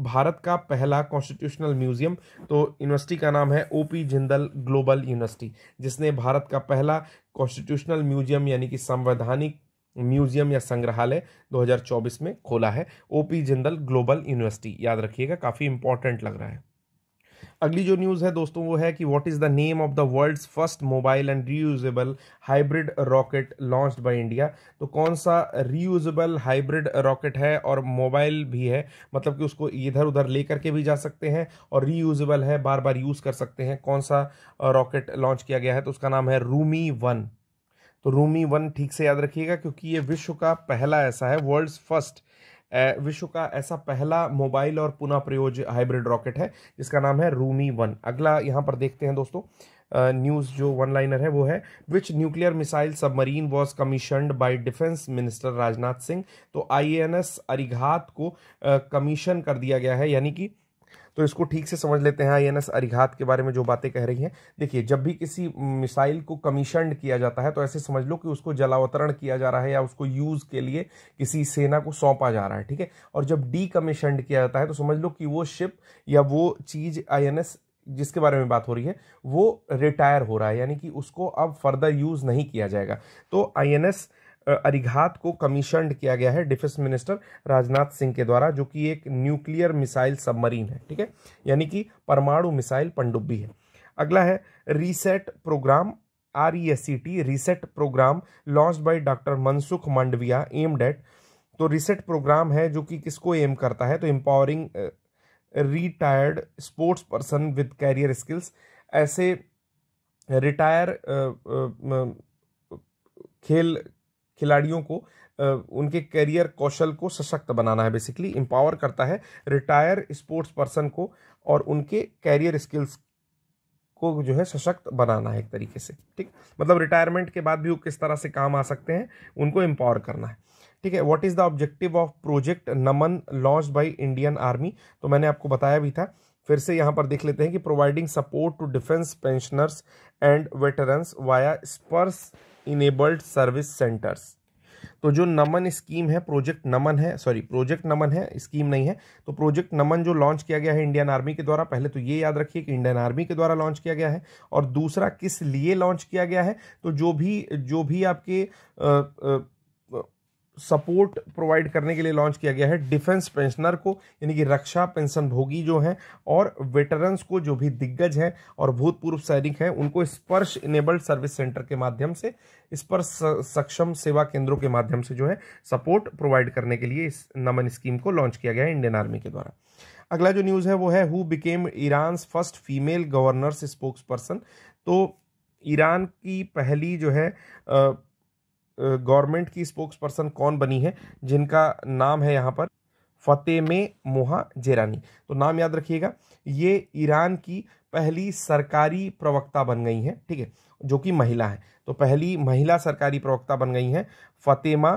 भारत का पहला कॉन्स्टिट्यूशनल म्यूजियम तो यूनिवर्सिटी का नाम है O P Jindal global university जिसने भारत का पहला कॉन्स्टिट्यूशनल म्यूजियम यानी कि संवैधानिक म्यूजियम या संग्रहालय 2024 में खोला है O P Jindal global university याद रखिएगा काफ़ी इंपॉर्टेंट लग रहा है अगली जो न्यूज़ है दोस्तों वो है कि what is the name of the world's first mobile and reusable hybrid rocket launch by India तो कौन सा रीयूजेबल हाइब्रिड रॉकेट है और मोबाइल भी है मतलब कि उसको इधर उधर ले करके भी जा सकते हैं और रीयूजेबल है बार बार यूज़ कर सकते हैं कौन सा रॉकेट लॉन्च किया गया है तो उसका नाम है रूमी वन तो रूमी वन ठीक से याद रखिएगा क्योंकि ये विश्व का पहला ऐसा है वर्ल्ड्स फर्स्ट विश्व का ऐसा पहला मोबाइल और पुनः प्रयोज हाइब्रिड रॉकेट है जिसका नाम है रूमी वन अगला यहाँ पर देखते हैं दोस्तों न्यूज़ जो वन लाइनर है वो है which nuclear missile submarine was commissioned by defence minister Rajnath Singh तो आई एन एस अरिघात को कमीशन कर दिया गया है यानी कि तो इसको ठीक से समझ लेते हैं आई एन एस अरिघात के बारे में जो बातें कह रही हैं देखिए जब भी किसी मिसाइल को कमीशन किया जाता है तो ऐसे समझ लो कि उसको जलावतरण किया जा रहा है या उसको यूज़ के लिए किसी सेना को सौंपा जा रहा है ठीक है और जब डी कमीशन किया जाता है तो समझ लो कि वो शिप या वो चीज़ आई एन एस जिसके बारे में बात हो रही है वो रिटायर हो रहा है यानी कि उसको अब फर्दर यूज़ नहीं किया जाएगा तो आई एन एस अरिघात को कमीशन किया गया है डिफेंस मिनिस्टर राजनाथ सिंह के द्वारा जो कि एक न्यूक्लियर मिसाइल सबमरीन है ठीक है यानी कि परमाणु मिसाइल पनडुब्बी है अगला है reset programme R E S C T reset programme launch by doctor Mansukh Mandaviya aimed at तो रीसेट प्रोग्राम है जो कि किसको एम करता है तो empowering retired sports person with career skills ऐसे रिटायर खेल खिलाड़ियों को उनके करियर कौशल को सशक्त बनाना है बेसिकली एम्पावर करता है रिटायर स्पोर्ट्स पर्सन को और उनके कैरियर स्किल्स को जो है सशक्त बनाना है एक तरीके से ठीक मतलब रिटायरमेंट के बाद भी वो किस तरह से काम आ सकते हैं उनको एम्पावर करना है ठीक है what is the objective of project Naman launch by Indian army तो मैंने आपको बताया भी था फिर से यहाँ पर देख लेते हैं कि providing support to defence pensioners and veterans via Sparsh enabled service centres तो जो नमन स्कीम है प्रोजेक्ट नमन है सॉरी प्रोजेक्ट नमन है स्कीम नहीं है तो प्रोजेक्ट नमन जो लॉन्च किया गया है इंडियन आर्मी के द्वारा पहले तो ये याद रखिए कि इंडियन आर्मी के द्वारा लॉन्च किया गया है और दूसरा किस लिए लॉन्च किया गया है तो जो भी जो भी आपके आ, आ, सपोर्ट प्रोवाइड करने के लिए लॉन्च किया गया है डिफेंस पेंशनर को यानी कि रक्षा पेंशन भोगी जो हैं और वेटरन्स को जो भी दिग्गज हैं और भूतपूर्व सैनिक हैं उनको स्पर्श इनेबल्ड सर्विस सेंटर के माध्यम से स्पर्श सक्षम सेवा केंद्रों के माध्यम से जो है सपोर्ट प्रोवाइड करने के लिए इस नमन स्कीम को लॉन्च किया गया है इंडियन आर्मी के द्वारा अगला जो न्यूज़ है वो है who became Iran first female governors spokesperson तो ईरान की पहली जो है गवर्नमेंट की स्पोक्स पर्सन कौन बनी है जिनका नाम है यहाँ पर फतेह में मोहा जेरानी तो नाम याद रखिएगा ये ईरान की पहली सरकारी प्रवक्ता बन गई हैं ठीक है जो कि महिला है तो पहली महिला सरकारी प्रवक्ता बन गई हैं फतेमा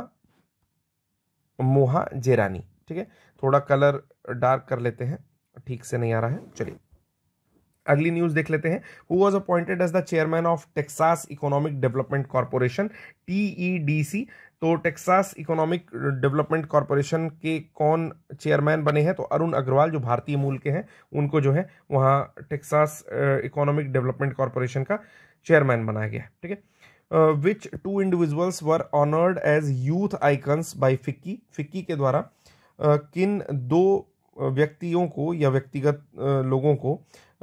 मोहा जेरानी ठीक है थोड़ा कलर डार्क कर लेते हैं ठीक से नहीं आ रहा है चलिए अगली न्यूज देख लेते हैं who was appointed as the chairman of Texas economic development corporation TEDC तो टेक्सास इकोनॉमिक डेवलपमेंट कॉरपोरेशन के कौन चेयरमैन बने हैं तो अरुण अग्रवाल जो भारतीय मूल के हैं उनको जो है वहाँ टेक्सास इकोनॉमिक डेवलपमेंट कॉरपोरेशन का चेयरमैन बनाया गया है ठीक है which two individuals were honoured as youth icons by FICCI FICCI के द्वारा uh, किन दो व्यक्तियों को या व्यक्तिगत लोगों को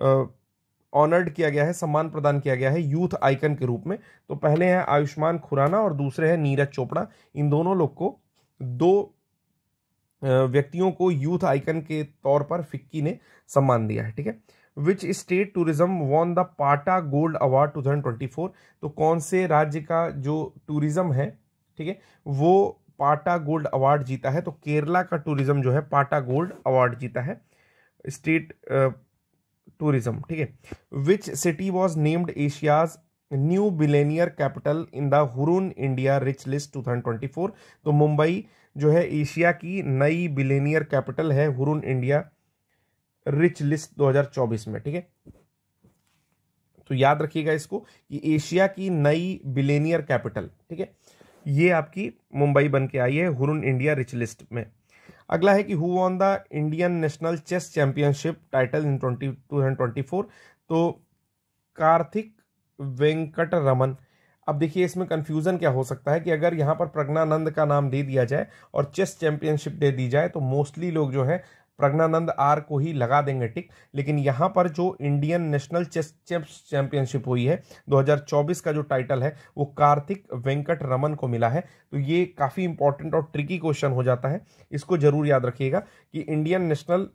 ऑनर्ड किया गया है सम्मान प्रदान किया गया है यूथ आइकन के रूप में तो पहले हैं आयुष्मान खुराना और दूसरे हैं नीरज चोपड़ा इन दोनों लोग को दो व्यक्तियों को यूथ आइकन के तौर पर फिक्की ने सम्मान दिया है ठीक है which state tourism won the PATA gold award for तो कौन से राज्य का जो टूरिज्म है ठीक है वो पाटा गोल्ड अवार्ड जीता है तो केरला का टूरिज्म जो है पाटा गोल्ड अवार्ड जीता है स्टेट टूरिज्म ठीक है which city was named Asia's new billionaire capital in the Hurun India rich list 2024 तो मुंबई जो है एशिया की नई बिलेनियर कैपिटल है हुरून इंडिया रिच लिस्ट 2024 में ठीक है तो याद रखिएगा इसको कि एशिया की नई बिलेनियर कैपिटल ठीक है ये आपकी मुंबई बन के आई है हुरून इंडिया रिच लिस्ट में अगला है कि who won the Indian national chess championship title in twenty two thousand twenty four तो कार्थिक वेंकट रमन अब देखिए इसमें कन्फ्यूज़न क्या हो सकता है कि अगर यहाँ पर प्रज्ञानंद का नाम दे दिया जाए और चेस चैंपियनशिप दे दी जाए तो मोस्टली लोग जो है प्रज्ञानंद आर को ही लगा देंगे टिक लेकिन यहाँ पर जो Indian national chess chess championship हुई है 2024 का जो टाइटल है वो कार्तिक वेंकट रमन को मिला है तो ये काफ़ी इंपॉर्टेंट और ट्रिकी क्वेश्चन हो जाता है इसको जरूर याद रखिएगा कि Indian national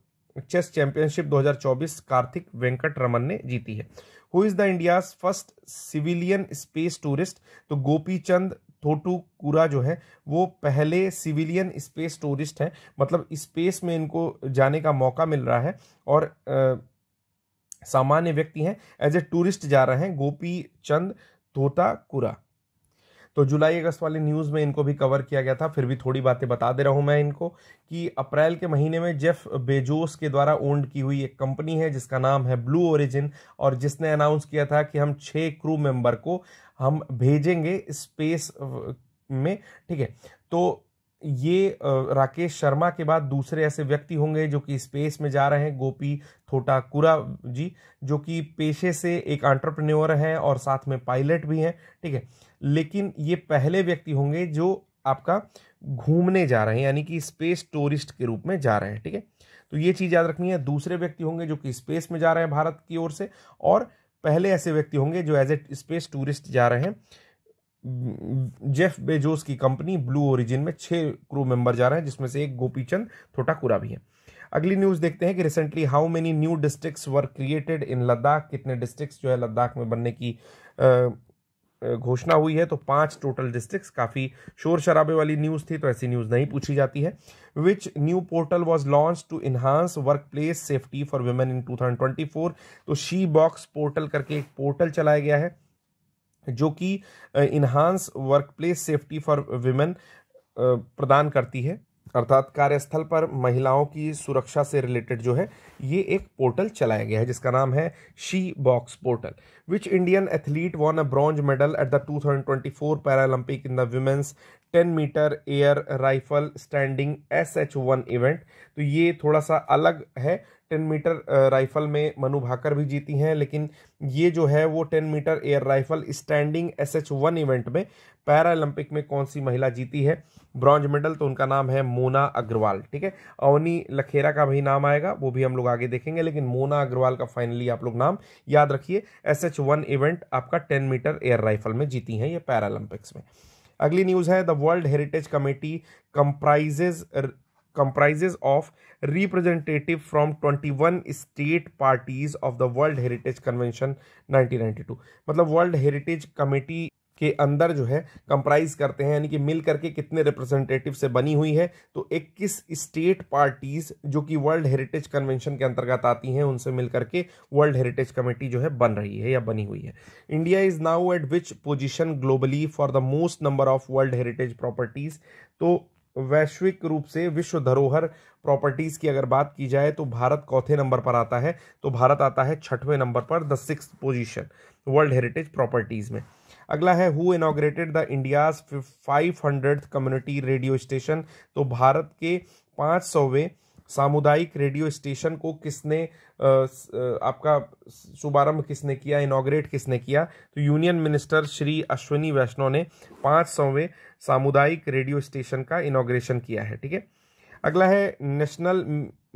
chess championship 2024 Karthik Venkat Raman ने जीती है who is the India's first civilian space tourist तो गोपी चंद थोटू कूरा जो है वो पहले सिविलियन स्पेस टूरिस्ट हैं मतलब स्पेस में इनको जाने का मौका मिल रहा है और सामान्य व्यक्ति हैं एज ए टूरिस्ट जा रहे हैं गोपी चंद तोता कुरा तो जुलाई अगस्त वाले न्यूज़ में इनको भी कवर किया गया था फिर भी थोड़ी बातें बता दे रहा हूँ मैं इनको कि अप्रैल के महीने में जेफ बेजोस के द्वारा ओन्ड की हुई एक कंपनी है जिसका नाम है ब्लू ओरिजिन और जिसने अनाउंस किया था कि हम छः क्रू मेंबर को हम भेजेंगे स्पेस में ठीक है तो ये राकेश शर्मा के बाद दूसरे ऐसे व्यक्ति होंगे जो कि स्पेस में जा रहे हैं गोपी थोटाकुरा जी जो कि पेशे से एक एंटरप्रेन्योर हैं और साथ में पायलट भी हैं ठीक है लेकिन ये पहले व्यक्ति होंगे जो आपका घूमने जा रहे हैं यानी कि स्पेस टूरिस्ट के रूप में जा रहे हैं ठीक है तो ये चीज़ याद रखनी है दूसरे व्यक्ति होंगे जो कि स्पेस में जा रहे हैं भारत की ओर से और पहले ऐसे व्यक्ति होंगे जो एज ए स्पेस टूरिस्ट जा रहे हैं जेफ बेजोस की कंपनी ब्लू ओरिजिन में छः क्रू मेंबर जा रहे हैं जिसमें से एक गोपीचंद थोटाकुरा भी है अगली न्यूज़ देखते हैं कि recently how many new districts were created in Ladakh कितने डिस्ट्रिक्ट्स जो है लद्दाख में बनने की घोषणा हुई है तो पांच टोटल डिस्ट्रिक्ट्स काफ़ी शोर शराबे वाली न्यूज़ थी तो ऐसी न्यूज़ नहीं पूछी जाती है which new portal was launch to enhance workplace safety for women in four तो शी बॉक्स पोर्टल करके एक पोर्टल चलाया गया है जो कि enhance workplace safety for women प्रदान करती है अर्थात कार्यस्थल पर महिलाओं की सुरक्षा से रिलेटेड जो है ये एक पोर्टल चलाया गया है जिसका नाम है she box portal which Indian athlete won a bronze medal at the two Paralympic in the women's 10 metre air rifle standing S H one event तो ये थोड़ा सा अलग है टेन मीटर राइफल में मनु भाकर भी जीती हैं लेकिन ये जो है वो ten metre air rifle standing S H one event में पैरालंपिक में कौन सी महिला जीती है ब्रॉन्ज मेडल तो उनका नाम है मोना अग्रवाल ठीक है अवनी लखेरा का भी नाम आएगा वो भी हम लोग आगे देखेंगे लेकिन मोना अग्रवाल का फाइनली आप लोग नाम याद रखिए एस एच वन इवेंट आपका टेन मीटर एयर राइफल में जीती हैं ये पैरालंपिक्स में अगली न्यूज़ है the world heritage committee comprises comprises of representative from 21 state parties of the world heritage convention 1992 मतलब वर्ल्ड heritage कमेटी के अंदर जो है कंप्राइज करते हैं यानी कि मिल करके कितने रिप्रेजेंटेटिव से बनी हुई है तो 21 स्टेट पार्टीज जो कि वर्ल्ड हेरिटेज कन्वेंशन के अंतर्गत आती हैं उनसे मिल करके वर्ल्ड हेरिटेज कमेटी जो है बन रही है या बनी हुई है India is now at which position globally for the most number of world heritage properties तो वैश्विक रूप से विश्व धरोहर प्रॉपर्टीज़ की अगर बात की जाए तो भारत चौथे नंबर पर आता है तो भारत आता है छठवें नंबर पर the six position world heritage properties में अगला है who inaugurated the India's five hundred community radio station तो भारत के पाँच सौवें सामुदायिक रेडियो स्टेशन को किसने आपका शुभारंभ किसने किया इनाग्रेट किसने किया तो यूनियन मिनिस्टर श्री अश्विनी वैष्णव ने पाँच सौवें सामुदायिक रेडियो स्टेशन का इनाग्रेशन किया है ठीक है अगला है national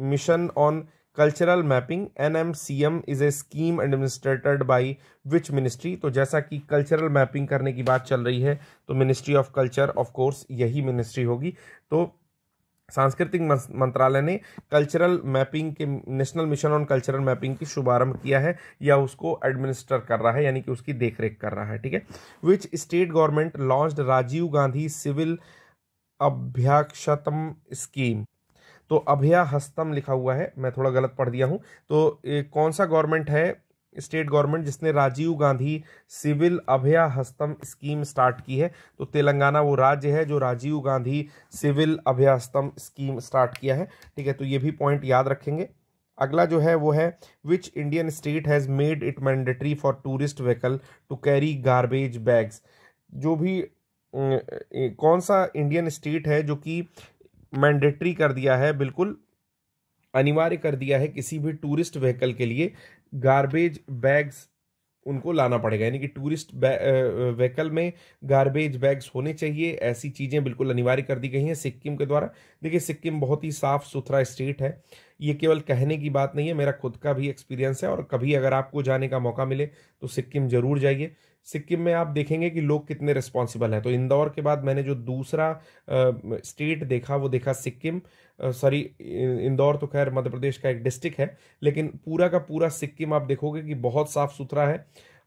mission on cultural mapping N M C M is a scheme administered by which ministry तो जैसा कि कल्चरल मैपिंग करने की बात चल रही है तो ministry of culture of course यही मिनिस्ट्री होगी तो सांस्कृतिक मंत्रालय ने कल्चरल मैपिंग के national mission on cultural mapping की शुभारंभ किया है या उसको एडमिनिस्टर कर रहा है यानी कि उसकी देखरेख कर रहा है ठीक है which state government launch Rajiv Gandhi civil Abhayahastam scheme तो अभ्या हस्तम लिखा हुआ है मैं थोड़ा गलत पढ़ दिया हूँ तो कौन सा गवर्नमेंट है स्टेट गवर्नमेंट जिसने Rajiv Gandhi civil Abhaya Hastam scheme start की है तो तेलंगाना वो राज्य है जो Rajiv Gandhi civil Abhaya Hastam scheme start किया है ठीक है तो ये भी पॉइंट याद रखेंगे अगला जो है वो है which Indian state has made it mandatory for tourist vehicle to carry garbage bags जो भी कौन सा इंडियन स्टेट है जो कि मैंडेटरी कर दिया है बिल्कुल अनिवार्य कर दिया है किसी भी टूरिस्ट व्हीकल के लिए गार्बेज बैग्स उनको लाना पड़ेगा यानी कि टूरिस्ट व्हीकल में गार्बेज बैग्स होने चाहिए ऐसी चीज़ें बिल्कुल अनिवार्य कर दी गई हैं सिक्किम के द्वारा देखिए सिक्किम बहुत ही साफ़ सुथरा स्टेट है ये केवल कहने की बात नहीं है मेरा खुद का भी एक्सपीरियंस है और कभी अगर आपको जाने का मौका मिले तो सिक्किम ज़रूर जाइए सिक्किम में आप देखेंगे कि लोग कितने रिस्पॉन्सिबल हैं तो इंदौर के बाद मैंने जो दूसरा स्टेट देखा वो देखा सिक्किम सॉरी इंदौर तो खैर मध्य प्रदेश का एक डिस्ट्रिक्ट है लेकिन पूरा का पूरा सिक्किम आप देखोगे कि बहुत साफ़ सुथरा है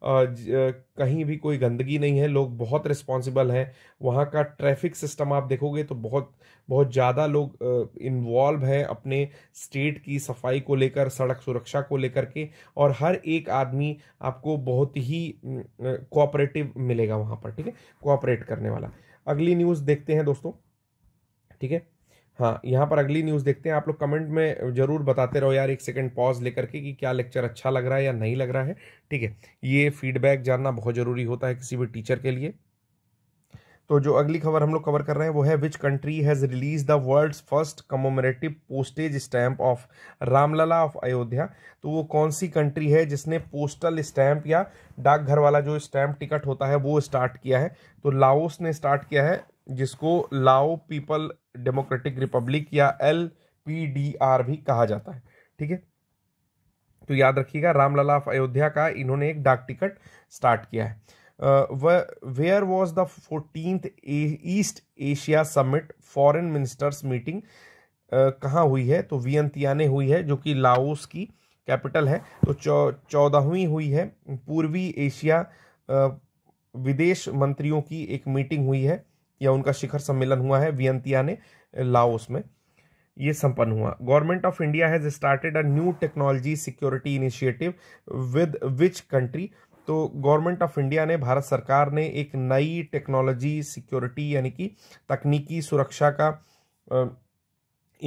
कहीं भी कोई गंदगी नहीं है लोग बहुत रिस्पॉन्सिबल हैं वहाँ का ट्रैफिक सिस्टम आप देखोगे तो बहुत बहुत ज़्यादा लोग इन्वॉल्व हैं अपने स्टेट की सफाई को लेकर सड़क सुरक्षा को लेकर के और हर एक आदमी आपको बहुत ही कोऑपरेटिव मिलेगा वहाँ पर ठीक है कोऑपरेट करने वाला अगली न्यूज़ देखते हैं दोस्तों ठीक है हाँ यहाँ पर अगली न्यूज़ देखते हैं आप लोग कमेंट में ज़रूर बताते रहो यार एक सेकंड पॉज लेकर के कि क्या लेक्चर अच्छा लग रहा है या नहीं लग रहा है ठीक है ये फीडबैक जानना बहुत ज़रूरी होता है किसी भी टीचर के लिए तो जो अगली खबर हम लोग कवर कर रहे हैं वो है which country has release the world's first commemorative postage stamp of Ramlalla of Ayodhya तो वो कौन सी कंट्री है जिसने पोस्टल स्टैम्प या डाकघर वाला जो स्टैम्प टिकट होता है वो स्टार्ट किया है तो लाओस ने स्टार्ट किया है जिसको लाओ पीपल डेमोक्रेटिक रिपब्लिक या एल पी डी आर भी कहा जाता है ठीक है तो याद रखिएगा रामलला ऑफ अयोध्या का इन्होंने एक डाक टिकट स्टार्ट किया है where was the fourteenth East Asia summit foreign ministers meeting कहाँ हुई है तो वियंतियाने हुई है जो कि लाओस की कैपिटल है तो चौदहवीं हुई है पूर्वी एशिया विदेश मंत्रियों की एक मीटिंग हुई है या उनका शिखर सम्मेलन हुआ है वियंतिया ने लाओस में ये संपन्न हुआ government of India has started a new technology security initiative with which country तो गवर्नमेंट ऑफ इंडिया ने भारत सरकार ने एक नई टेक्नोलॉजी सिक्योरिटी यानी कि तकनीकी सुरक्षा का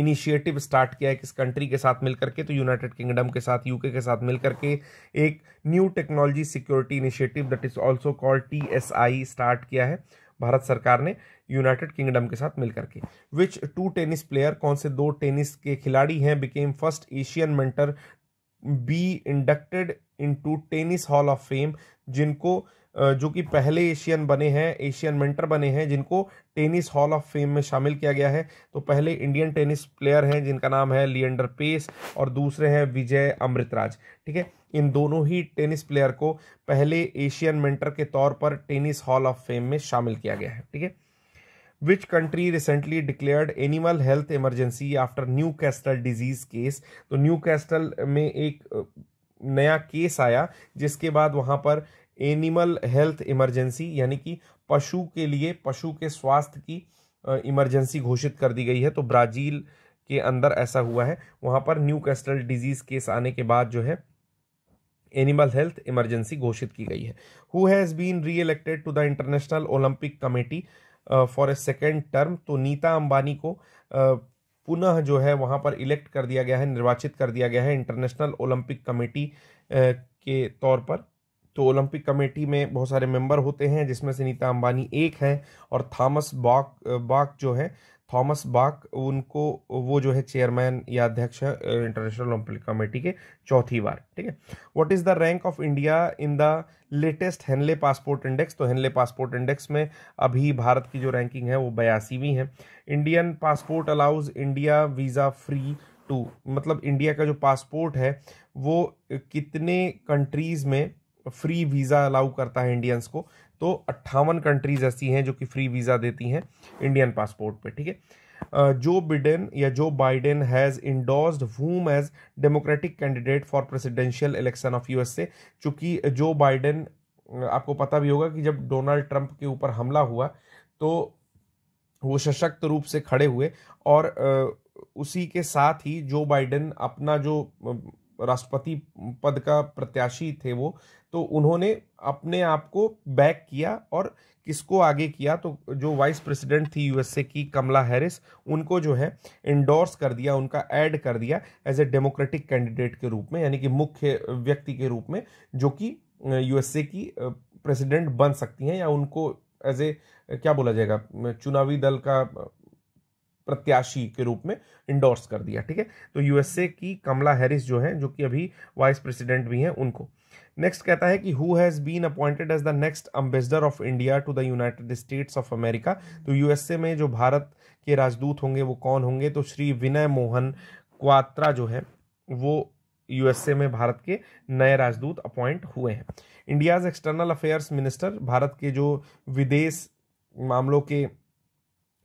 इनिशिएटिव स्टार्ट किया है किस कंट्री के साथ मिलकर के तो यूनाइटेड किंगडम के साथ यूके के साथ मिलकर के एक new technology security initiative that is also called T start किया है भारत सरकार ने यूनाइटेड किंगडम के साथ मिलकर के विच टू टेनिस प्लेयर कौन से दो टेनिस के खिलाड़ी हैं became first Asian men to be inducted into tennis hall of fame जिनको जो कि पहले एशियन बने हैं एशियन मेंटर बने हैं जिनको टेनिस हॉल ऑफ फेम में शामिल किया गया है तो पहले इंडियन टेनिस प्लेयर हैं जिनका नाम है लियंडर पेस और दूसरे हैं विजय अमृतराज ठीक है इन दोनों ही टेनिस प्लेयर को पहले एशियन मेंटर के तौर पर टेनिस हॉल ऑफ फेम में शामिल किया गया है ठीक है which country recently declared animal health emergency after Newcastle disease case तो न्यू कैस्टल में एक नया केस आया जिसके बाद वहाँ पर एनिमल हेल्थ इमरजेंसी यानी कि पशु के लिए पशु के स्वास्थ्य की इमरजेंसी घोषित कर दी गई है तो ब्राज़ील के अंदर ऐसा हुआ है वहाँ पर न्यू कैस्टल डिजीज़ केस आने के बाद जो है एनिमल हेल्थ इमरजेंसी घोषित की गई है who has been re elected to the international Olympic committee for a second term तो नीता अंबानी को पुनः जो है वहाँ पर इलेक्ट कर दिया गया है निर्वाचित कर दिया गया है इंटरनेशनल ओलंपिक कमेटी के तौर पर तो ओलंपिक कमेटी में बहुत सारे मेंबर होते हैं जिसमें से नीता अंबानी एक हैं और थॉमस बाक बाक जो है थॉमस बाक उनको वो जो है चेयरमैन या अध्यक्ष इंटरनेशनल ओलंपिक कमेटी के चौथी बार ठीक है what is the rank of India in the latest Henley passport index तो हेनले पासपोर्ट इंडेक्स में अभी भारत की जो रैंकिंग है वो बयासीवीं है Indian passport allows India visa free to मतलब इंडिया का जो पासपोर्ट है वो कितने कंट्रीज़ में फ्री वीज़ा अलाउ करता है इंडियंस को तो अट्ठावन कंट्रीज ऐसी हैं जो कि फ्री वीज़ा देती हैं इंडियन पासपोर्ट पे ठीक है जो बिडेन या Joe Biden has endorsed whom as democratic candidate for presidential election of USA चूंकि जो बाइडेन आपको पता भी होगा कि जब डोनाल्ड ट्रंप के ऊपर हमला हुआ तो वो सशक्त रूप से खड़े हुए और उसी के साथ ही जो बाइडेन अपना जो राष्ट्रपति पद का प्रत्याशी थे वो तो उन्होंने अपने आप को बैक किया और किसको आगे किया तो जो वाइस प्रेसिडेंट थी यूएसए की कमला हैरिस उनको जो है इंडोर्स कर दिया उनका ऐड कर दिया एज ए डेमोक्रेटिक कैंडिडेट के रूप में यानी कि मुख्य व्यक्ति के रूप में जो कि यूएसए की प्रेसिडेंट बन सकती हैं या उनको एज ए क्या बोला जाएगा चुनावी दल का प्रत्याशी के रूप में इंडोर्स कर दिया ठीक है तो यूएसए की कमला हैरिस जो है जो कि अभी वाइस प्रेसिडेंट भी हैं उनको नेक्स्ट कहता है कि who has been appointed as the next ambassador of India to the United States of America तो यूएसए में जो भारत के राजदूत होंगे वो कौन होंगे तो श्री विनय मोहन क्वात्रा जो है वो यूएसए में भारत के नए राजदूत अपॉइंट हुए हैं India's external affairs minister Bharat के जो विदेश मामलों के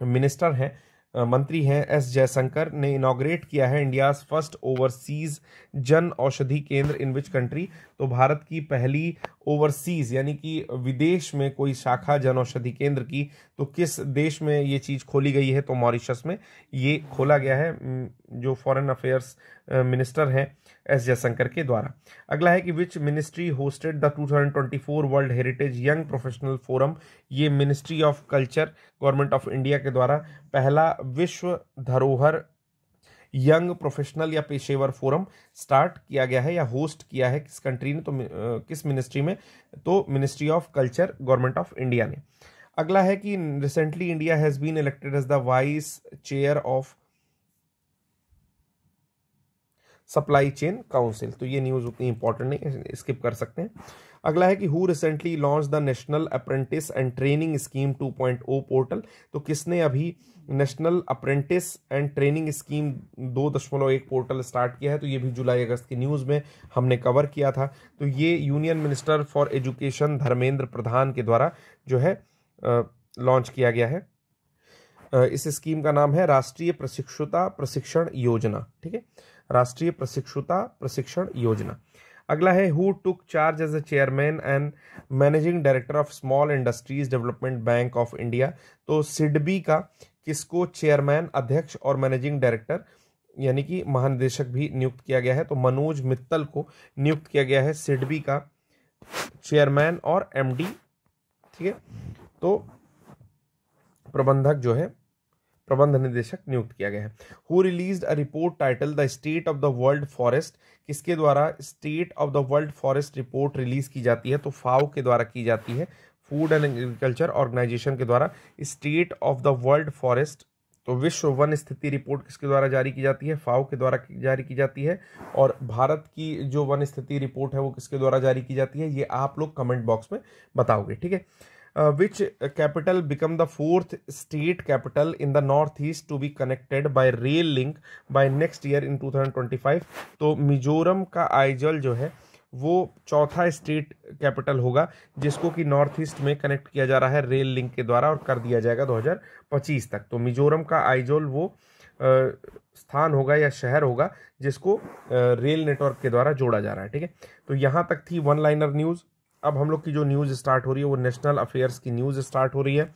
मिनिस्टर हैं मंत्री हैं एस जयशंकर ने इनाग्रेट किया है इंडिया फर्स्ट ओवरसीज जन औषधि केंद्र इन विच कंट्री तो भारत की पहली ओवरसीज यानी कि विदेश में कोई शाखा जन औषधि केंद्र की तो किस देश में ये चीज़ खोली गई है तो मॉरिशस में ये खोला गया है जो फॉरेन अफेयर्स मिनिस्टर हैं एस जयशंकर के द्वारा अगला है कि which ministry hosted the 2024 world heritage young professional forum ये ministry of culture government of India के द्वारा पहला विश्व धरोहर यंग प्रोफेशनल या पेशेवर फोरम स्टार्ट किया गया है या होस्ट किया है किस कंट्री ने तो किस मिनिस्ट्री में तो ministry of culture government of India ने अगला है कि recently India has been elected as the vice chair of supply chain council तो ये न्यूज़ उतनी इंपॉर्टेंट नहीं स्किप कर सकते हैं अगला है कि who recently launch the national apprentice and training scheme 2.0 portal तो किसने अभी national apprentice and training scheme दो दशमलव एक पोर्टल स्टार्ट किया है तो ये भी जुलाई अगस्त की न्यूज़ में हमने कवर किया था तो ये union minister for education Dharmendra Pradhan के द्वारा जो है लॉन्च किया गया है इस स्कीम का नाम है राष्ट्रीय प्रशिक्षुता प्रशिक्षण योजना ठीक है राष्ट्रीय प्रशिक्षुता प्रशिक्षण योजना अगला है who took charge as a chairman and managing director of small industries development bank of India तो सिडबी का किसको चेयरमैन अध्यक्ष और मैनेजिंग डायरेक्टर यानी कि महानिदेशक भी नियुक्त किया गया है तो मनोज मित्तल को नियुक्त किया गया है सिडबी का चेयरमैन और एमडी ठीक है तो प्रबंधक जो है प्रबंध निदेशक नियुक्त किया गया है who release a report title the state of the world forest किसके द्वारा state of the world forest report release की जाती है तो फाओ के द्वारा की जाती है फूड एंड एग्रीकल्चर ऑर्गेनाइजेशन के द्वारा state of the world forest तो विश्व वन स्थिति रिपोर्ट किसके द्वारा जारी की जाती है फाओ के द्वारा जारी की जाती है और भारत की जो वन स्थिति रिपोर्ट है वो किसके द्वारा जारी की जाती है ये आप लोग कमेंट बॉक्स में बताओगे ठीक है uh, which capital become the fourth state capital in the northeast to be connected by rail link by next year in 2025 तो मिजोरम का आइजल जो है वो चौथा स्टेट कैपिटल होगा जिसको कि नॉर्थ ईस्ट में कनेक्ट किया जा रहा है रेल लिंक के द्वारा और कर दिया जाएगा 2025 तक तो मिजोरम का आइजोल वो uh, स्थान होगा या शहर होगा जिसको रेल uh, नेटवर्क के द्वारा जोड़ा जा रहा है ठीक है तो यहाँ तक थी वन लाइनर न्यूज़ अब हम लोग की जो न्यूज़ स्टार्ट हो रही है वो नेशनल अफेयर्स की न्यूज़ स्टार्ट हो रही है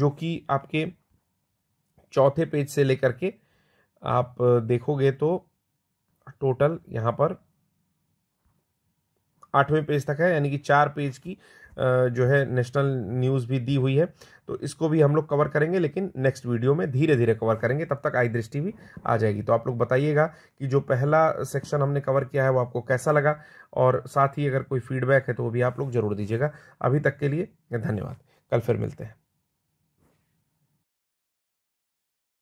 जो कि आपके चौथे पेज से लेकर के आप देखोगे तो टोटल यहां पर आठवें पेज तक है यानी कि चार पेज की जो है नेशनल न्यूज़ भी दी हुई है तो इसको भी हम लोग कवर करेंगे लेकिन नेक्स्ट वीडियो में धीरे धीरे कवर करेंगे तब तक आई दृष्टि भी आ जाएगी तो आप लोग बताइएगा कि जो पहला सेक्शन हमने कवर किया है वो आपको कैसा लगा और साथ ही अगर कोई फीडबैक है तो वो भी आप लोग जरूर दीजिएगा अभी तक के लिए धन्यवाद कल फिर मिलते हैं